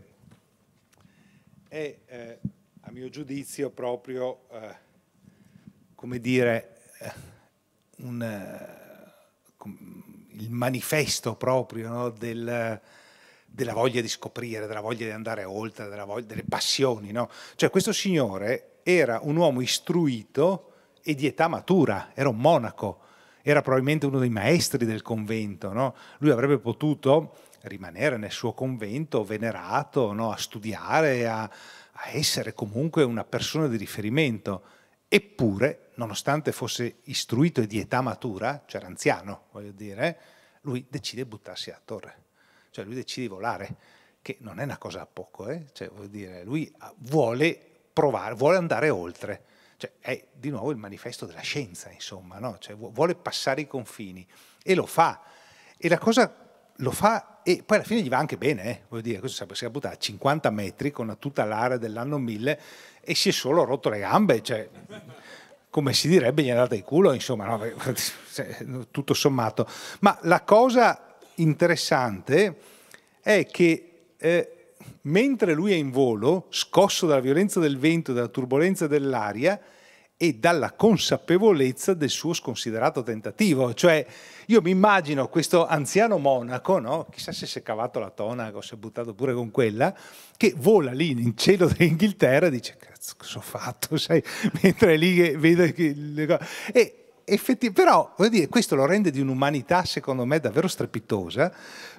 è eh, a mio giudizio proprio, eh, come dire, eh, un, eh, il manifesto proprio no, del, della voglia di scoprire, della voglia di andare oltre, voglia, delle passioni. No? Cioè questo signore era un uomo istruito e di età matura, era un monaco, era probabilmente uno dei maestri del convento. No? Lui avrebbe potuto rimanere nel suo convento venerato, no? a studiare, a, a essere comunque una persona di riferimento. Eppure, nonostante fosse istruito e di età matura, cioè era anziano, voglio dire, lui decide di buttarsi a torre, cioè lui decide di volare, che non è una cosa a poco, eh? cioè, voglio dire, lui ah, vuole provare, vuole andare oltre. Cioè, è di nuovo il manifesto della scienza, insomma, no? cioè, vuole passare i confini e lo fa. E la cosa lo fa e poi alla fine gli va anche bene, eh, voglio dire, questo si è buttato a 50 metri con tutta l'area dell'anno 1000 e si è solo rotto le gambe, cioè, come si direbbe gli è andata il culo, insomma, no? tutto sommato. Ma la cosa interessante è che eh, mentre lui è in volo, scosso dalla violenza del vento e dalla turbolenza dell'aria, e dalla consapevolezza del suo sconsiderato tentativo. Cioè, io mi immagino questo anziano monaco, no? chissà se si è cavato la tonaca o si è buttato pure con quella, che vola lì in cielo dell'Inghilterra e dice, cazzo, cosa ho fatto? Sai? Mentre lì che vedo che... E effetti, però, voglio dire, questo lo rende di un'umanità, secondo me, davvero strepitosa,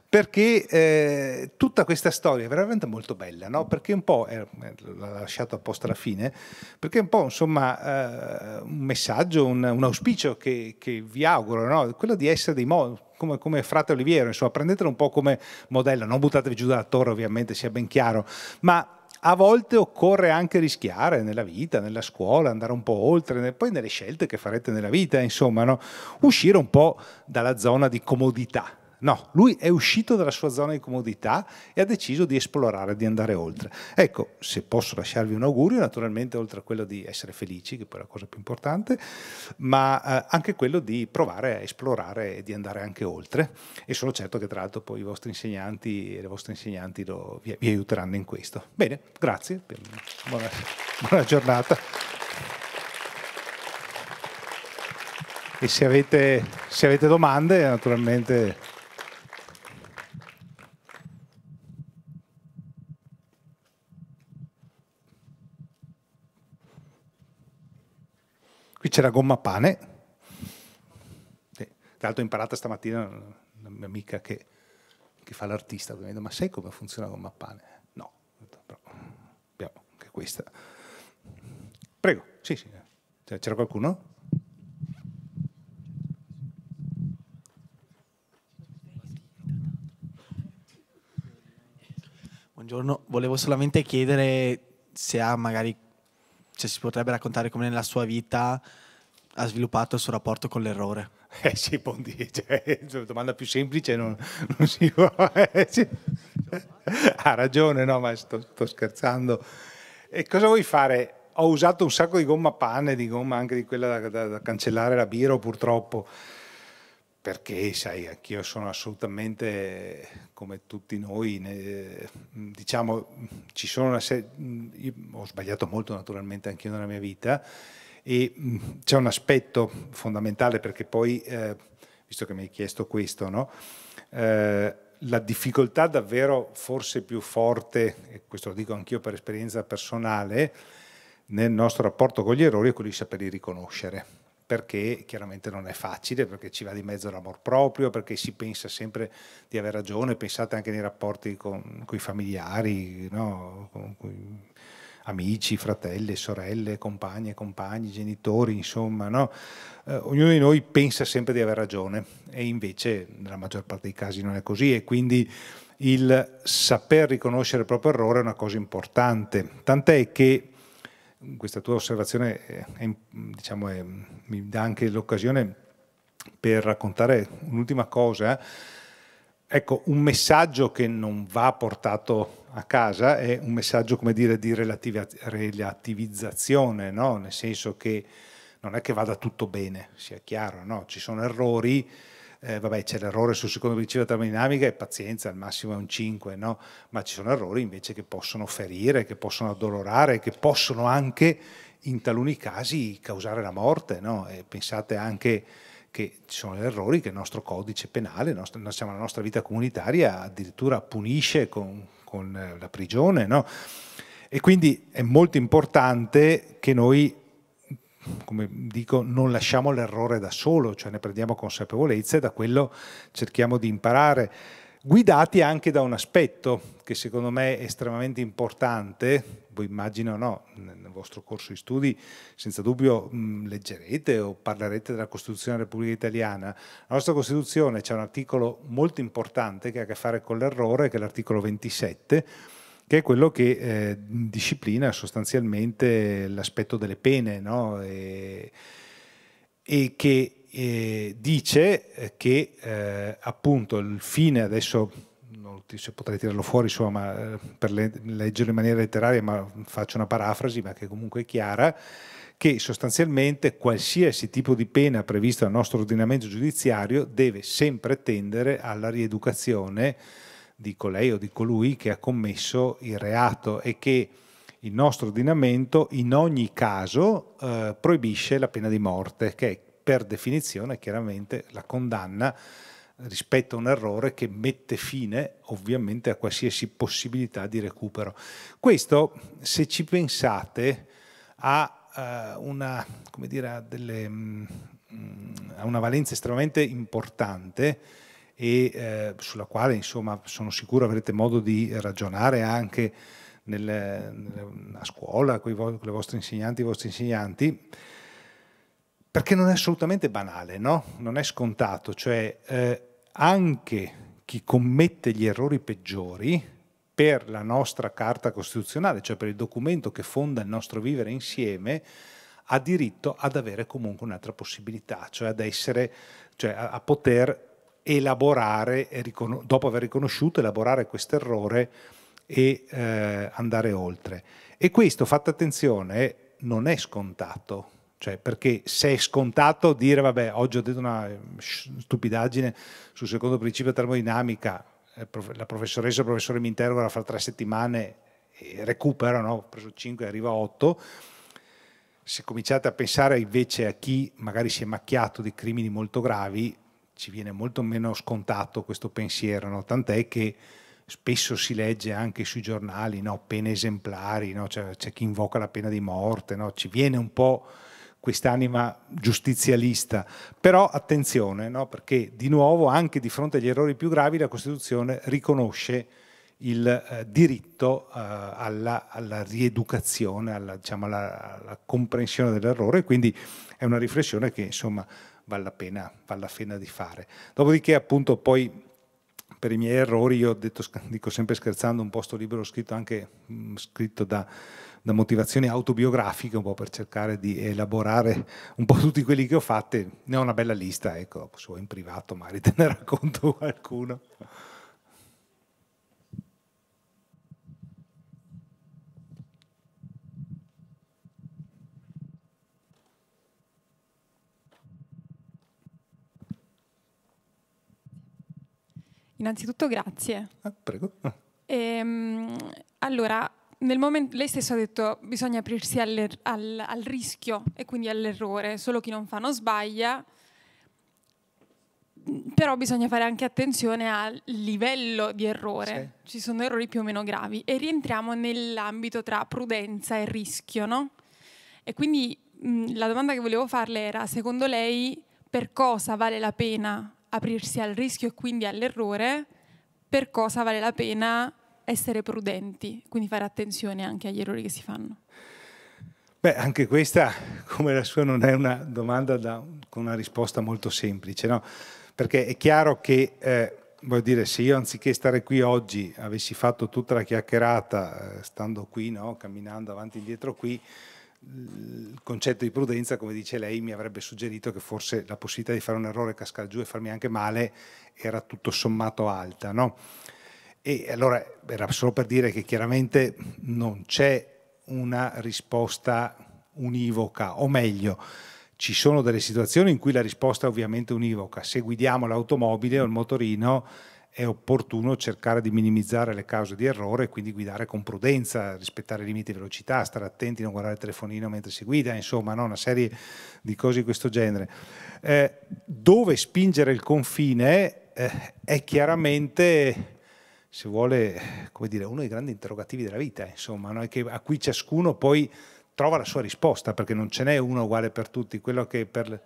perché eh, tutta questa storia è veramente molto bella, no? perché un po', eh, l'ho lasciato apposta alla fine, perché è un po' insomma eh, un messaggio, un, un auspicio che, che, vi auguro, no? quello di essere dei modi, come, come, frate Oliviero, insomma prendetelo un po' come modello, non buttatevi giù dalla torre ovviamente, sia ben chiaro, ma a volte occorre anche rischiare nella vita, nella scuola, andare un po' oltre, poi nelle scelte che farete nella vita, insomma, no? uscire un po' dalla zona di comodità, No, lui è uscito dalla sua zona di comodità e ha deciso di esplorare, di andare oltre. Ecco, se posso lasciarvi un augurio, naturalmente oltre a quello di essere felici, che poi è la cosa più importante, ma eh, anche quello di provare a esplorare e di andare anche oltre. E sono certo che tra l'altro poi i vostri insegnanti e le vostre insegnanti lo, vi, vi, aiuteranno in questo. Bene, grazie, buona, buona giornata. E se avete, se avete domande, naturalmente... Qui c'era gomma pane, tra l'altro ho imparato stamattina una mia amica che, che fa l'artista, mi ha detto ma sai come funziona gomma pane? No, però abbiamo anche questa. Prego, sì, sì. c'era qualcuno? Buongiorno, volevo solamente chiedere se ha magari cioè, si potrebbe raccontare come nella sua vita ha sviluppato il suo rapporto con l'errore. Eh sì, Bondi, cioè, domanda più semplice non, non si può. Eh, ha ragione, no, ma sto, sto, scherzando. E cosa vuoi fare? Ho usato un sacco di gomma panne, di gomma anche di quella da, da, da cancellare la birra purtroppo perché sai, anch'io sono assolutamente come tutti noi, ne, diciamo, ci sono una serie, ho sbagliato molto naturalmente anch'io nella mia vita e mm, c'è un aspetto fondamentale perché poi, eh, visto che mi hai chiesto questo, no? eh, la difficoltà davvero forse più forte, e questo lo dico anch'io per esperienza personale, nel nostro rapporto con gli errori è quello di saperli riconoscere perché chiaramente non è facile, perché ci va di mezzo l'amor proprio, perché si pensa sempre di aver ragione, pensate anche nei rapporti con, con i familiari, no? con, con amici, fratelli, sorelle, compagne, compagni, genitori, insomma, no? eh, ognuno di noi pensa sempre di aver ragione e invece nella maggior parte dei casi non è così e quindi il saper riconoscere il proprio errore è una cosa importante, tant'è che questa tua osservazione è, diciamo, è mi dà anche l'occasione per raccontare un'ultima cosa. Ecco, un messaggio che non va portato a casa è un messaggio, come dire, di relativizzazione, no? nel senso che non è che vada tutto bene, sia chiaro, no? ci sono errori, eh, vabbè c'è l'errore sul secondo principio della termodinamica e pazienza, al massimo è un 5, no? ma ci sono errori invece che possono ferire, che possono addolorare, che possono anche in taluni casi causare la morte. No? pensate anche che ci sono errori che il nostro codice penale, la nostra, la nostra vita comunitaria addirittura punisce con, con eh, la prigione. No? E quindi è molto importante che noi, come dico, non lasciamo l'errore da solo, cioè ne prendiamo consapevolezza e da quello cerchiamo di imparare guidati anche da un aspetto che secondo me è estremamente importante, voi immagino no, nel vostro corso di studi senza dubbio mh, leggerete o parlerete della Costituzione della Repubblica Italiana. La nostra Costituzione c'è un articolo molto importante che ha a che fare con l'errore, che è l'articolo 27, che è quello che eh, disciplina sostanzialmente l'aspetto delle pene no? e, e che eh, dice che eh, appunto il fine, adesso non se potrei tirarlo fuori insomma, eh, per leggere in maniera letteraria, ma faccio una parafrasi, ma che comunque è chiara, che sostanzialmente qualsiasi tipo di pena prevista dal nostro ordinamento giudiziario deve sempre tendere alla rieducazione di colei o di colui che ha commesso il reato e che il nostro ordinamento in ogni caso eh, proibisce la pena di morte, che è per definizione chiaramente la condanna rispetto a un errore che mette fine ovviamente a qualsiasi possibilità di recupero. Questo, se ci pensate, ha eh, una, dire, delle, mm, ha una valenza estremamente importante e eh, sulla quale insomma, sono sicuro avrete modo di ragionare anche nel, a scuola con, i, con le vostre insegnanti, i vostri insegnanti perché non è assolutamente banale, no? non è scontato, cioè eh, anche chi commette gli errori peggiori per la nostra carta costituzionale, cioè per il documento che fonda il nostro vivere insieme, ha diritto ad avere comunque un'altra possibilità, cioè ad essere, cioè a, a poter elaborare, dopo aver riconosciuto, elaborare questo errore e eh, andare oltre. E questo, fate attenzione, non è scontato, cioè, perché se è scontato dire, vabbè, oggi ho detto una eh, stupidaggine sul secondo principio termodinamica, eh, la professoressa o il professore mi interrogano fra tre settimane e recupero, ho preso 5 e arrivo a 8, se cominciate a pensare invece a chi magari si è macchiato di crimini molto gravi, ci viene molto meno scontato questo pensiero, no? tant'è che spesso si legge anche sui giornali, no? pene esemplari, no? Cioè, c'è chi invoca la pena di morte, ci viene un po' quest'anima giustizialista. Però attenzione, no? perché di nuovo anche di fronte agli errori più gravi la Costituzione riconosce il eh, diritto eh, alla, alla, rieducazione, alla, diciamo, alla, alla comprensione dell'errore, quindi è una riflessione che insomma vale la pena, vale la pena di fare. Dopodiché appunto poi per i miei errori, io detto, dico sempre scherzando, un posto libero scritto anche mh, scritto da da motivazioni autobiografiche, un po' per cercare di elaborare un po' tutti quelli che ho fatto. Ne ho una bella lista, ecco, so in privato magari te ne racconto qualcuno. Innanzitutto grazie. Ah, prego. Ehm, allora, nel momento, lei stesso ha detto che bisogna aprirsi al, al, al rischio e quindi all'errore, solo chi non fa non sbaglia, mm, però bisogna fare anche attenzione al livello di errore, sì. ci sono errori più o meno gravi e rientriamo nell'ambito tra prudenza e rischio, no? E quindi mh, mm, la domanda che volevo farle era, secondo lei per cosa vale la pena aprirsi al rischio e quindi all'errore? Per cosa vale la pena essere prudenti, quindi fare attenzione anche agli errori che si fanno. Beh, anche questa, come la sua, non è una domanda da, con una risposta molto semplice, no? Perché è chiaro che, eh, voglio dire, se io anziché stare qui oggi avessi fatto tutta la chiacchierata, eh, stando qui, no? camminando avanti e indietro qui, il concetto di prudenza, come dice lei, mi avrebbe suggerito che forse la possibilità di fare un errore, cascare giù e farmi anche male era tutto sommato alta, no? E allora era solo per dire che chiaramente non c'è una risposta univoca, o meglio, ci sono delle situazioni in cui la risposta è ovviamente univoca. Se guidiamo l'automobile o il motorino è opportuno cercare di minimizzare le cause di errore e quindi guidare con prudenza, rispettare i limiti di velocità, stare attenti, non guardare il telefonino mentre si guida, insomma, no? una serie di cose di questo genere. Eh, dove spingere il confine eh, è chiaramente se vuole, come dire, uno dei grandi interrogativi della vita, eh, insomma, no? a cui ciascuno poi trova la sua risposta, perché non ce n'è uno uguale per tutti, quello che per...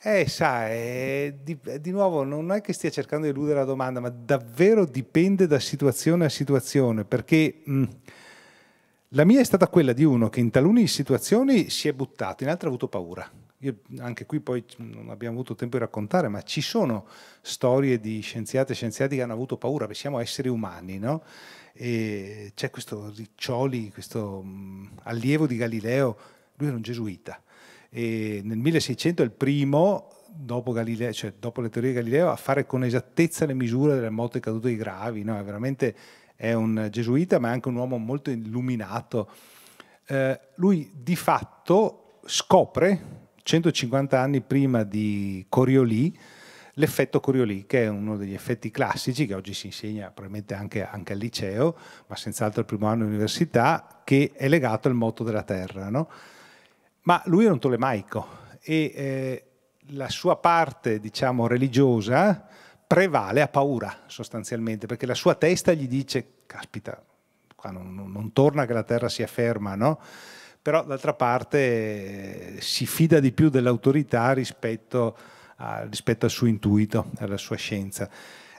Eh, sa, eh, di, di, nuovo non è che stia cercando di eludere la domanda, ma davvero dipende da situazione a situazione, perché mh, mm, la mia è stata quella di uno che in taluni situazioni si è buttato, in altre ha avuto paura. Io, anche qui poi non abbiamo avuto tempo di raccontare, ma ci sono storie di scienziate e scienziati che hanno avuto paura, perché siamo esseri umani, no? E c'è questo Riccioli, questo allievo di Galileo, lui era un gesuita, e nel 1600 è il primo Dopo, Galileo, cioè dopo, le teorie di Galileo, a fare con esattezza le misure delle morte cadute gravi. No? È veramente è un gesuita, ma è anche un uomo molto illuminato. Eh, lui di fatto scopre 150 anni prima di Coriolì, l'effetto Coriolì, che è uno degli effetti classici che oggi si insegna probabilmente anche, anche al liceo, ma senz'altro al primo anno di università, che è legato al moto della Terra. No? Ma lui era un tolemaico e eh, la sua parte, diciamo, religiosa prevale a paura sostanzialmente, perché la sua testa gli dice, caspita, qua non, non, torna che la Terra sia ferma, no? però d'altra parte si fida di più dell'autorità rispetto, a, rispetto al suo intuito, alla sua scienza.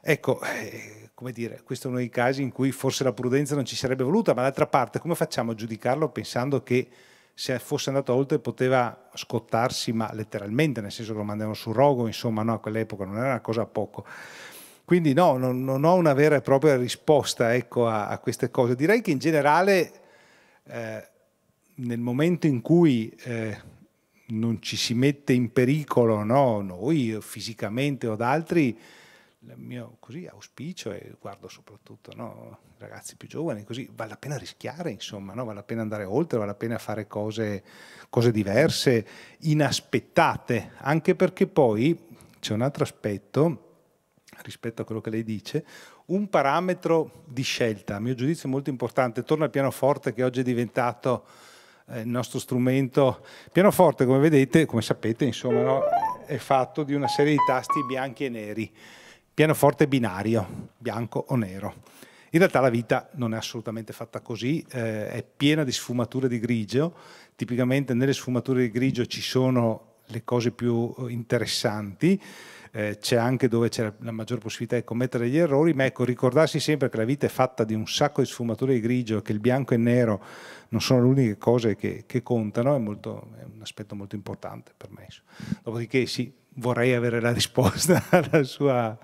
Ecco, eh, come dire, questo è uno dei casi in cui forse la prudenza non ci sarebbe voluta, ma d'altra parte come facciamo a giudicarlo pensando che se fosse andato oltre poteva scottarsi, ma letteralmente, nel senso che lo mandavano sul rogo, insomma, no, a quell'epoca non era una cosa a poco. Quindi no, non, non, ho una vera e propria risposta ecco, a, a, queste cose. Direi che in generale eh, nel momento in cui eh, non ci si mette in pericolo, no? noi fisicamente o da altri, il mio così, auspicio e guardo soprattutto no? ragazzi più giovani, così vale la pena rischiare, insomma, no? vale la pena andare oltre, vale la pena fare cose, cose diverse, inaspettate, anche perché poi c'è un altro aspetto rispetto a quello che lei dice, un parametro di scelta, a mio giudizio molto importante, torna al pianoforte che oggi è diventato eh, il nostro strumento pianoforte, come vedete, come sapete, insomma, no, è fatto di una serie di tasti bianchi e neri, pianoforte binario, bianco o nero. In realtà la vita non è assolutamente fatta così, eh, è piena di sfumature di grigio, tipicamente nelle sfumature di grigio ci sono le cose più eh, interessanti, eh, c'è anche dove c'è la maggior possibilità di commettere gli errori, ma ecco, ricordarsi sempre che la vita è fatta di un sacco di sfumature di grigio, che il bianco e il nero non sono le uniche cose che, che contano, è, molto, è, un aspetto molto importante per me. Dopodiché sì, vorrei avere la risposta alla sua...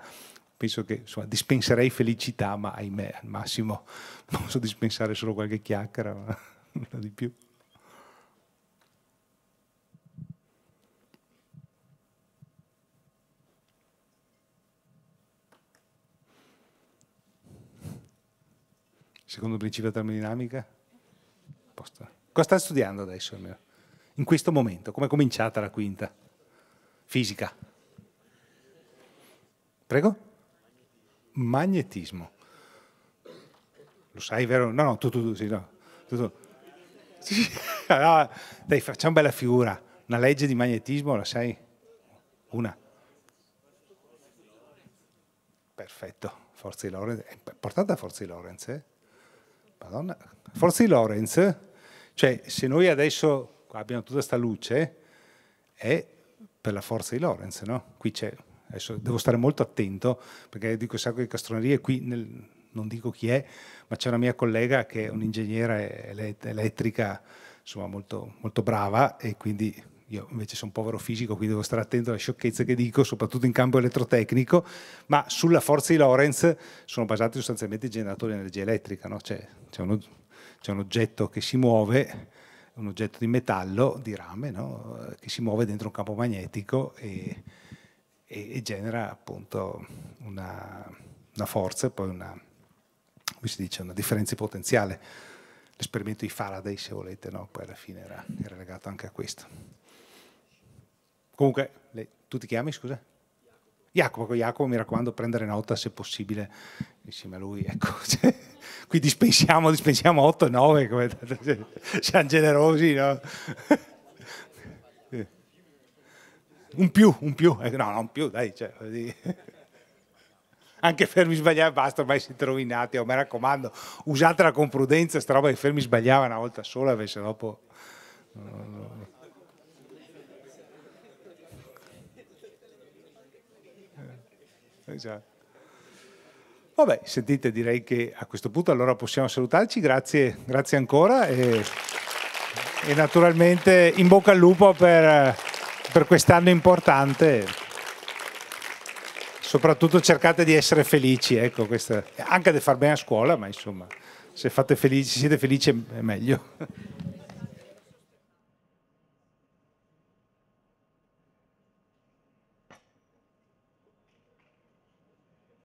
Penso che insomma, dispenserei felicità, ma ahimè, al massimo posso dispensare solo qualche chiacchiera, ma nulla di più. secondo il principio della termodinamica? Posto. Cosa state studiando adesso almeno? In questo momento, come è cominciata la quinta? Fisica. Prego? Magnetismo. Lo sai, vero? No, no, tu, tu, tu, sì, no. Tu, tu. Sì, no, dai, facciamo bella figura. Una legge di magnetismo, la sai? Una. Perfetto, Forza di Lorentz. È portata a Forza di Lorentz, eh? Madonna, forza di Lorentz, cioè se noi adesso abbiamo tutta questa luce, è per la forza di Lorentz, no? Qui c'è, adesso devo stare molto attento, perché dico sacco di castronerie, qui nel, non dico chi è, ma c'è una mia collega che è un'ingegnere elettrica, insomma molto, molto brava e quindi io invece sono povero fisico, quindi devo stare attento alle sciocchezze che dico, soprattutto in campo elettrotecnico, ma sulla forza di Lorentz sono basati sostanzialmente i generatori di energia elettrica, no? Cioè, c'è, c'è, uno, c'è, un oggetto che si muove, un oggetto di metallo, di rame, no? che si muove dentro un campo magnetico e, e, e genera appunto una, una forza e poi una, dice, una differenza di potenziale l'esperimento di Faraday, se volete, no? poi alla fine era, era legato anche a questo. Comunque, le, tu ti chiami, scusa? Jacopo, ecco, Jacopo, mi raccomando, prendere nota se possibile insieme a lui. Ecco, cioè, qui dispensiamo, dispensiamo 8 9, come, cioè, siamo generosi, no? Un più, un più, eh, no, non più, dai. Cioè, anche fermi sbagliare, basta, ormai siete rovinati, oh, mi raccomando, usatela con prudenza, sta roba che fermi sbagliava una volta sola, perché dopo... No, no. Esatto. Vabbè, sentite, direi che a questo punto allora possiamo salutarci. Grazie, grazie ancora e, e naturalmente in bocca al lupo per, per quest'anno importante. Soprattutto cercate di essere felici, ecco, questa, anche di far bene a scuola, ma insomma, se felici, siete felici è meglio.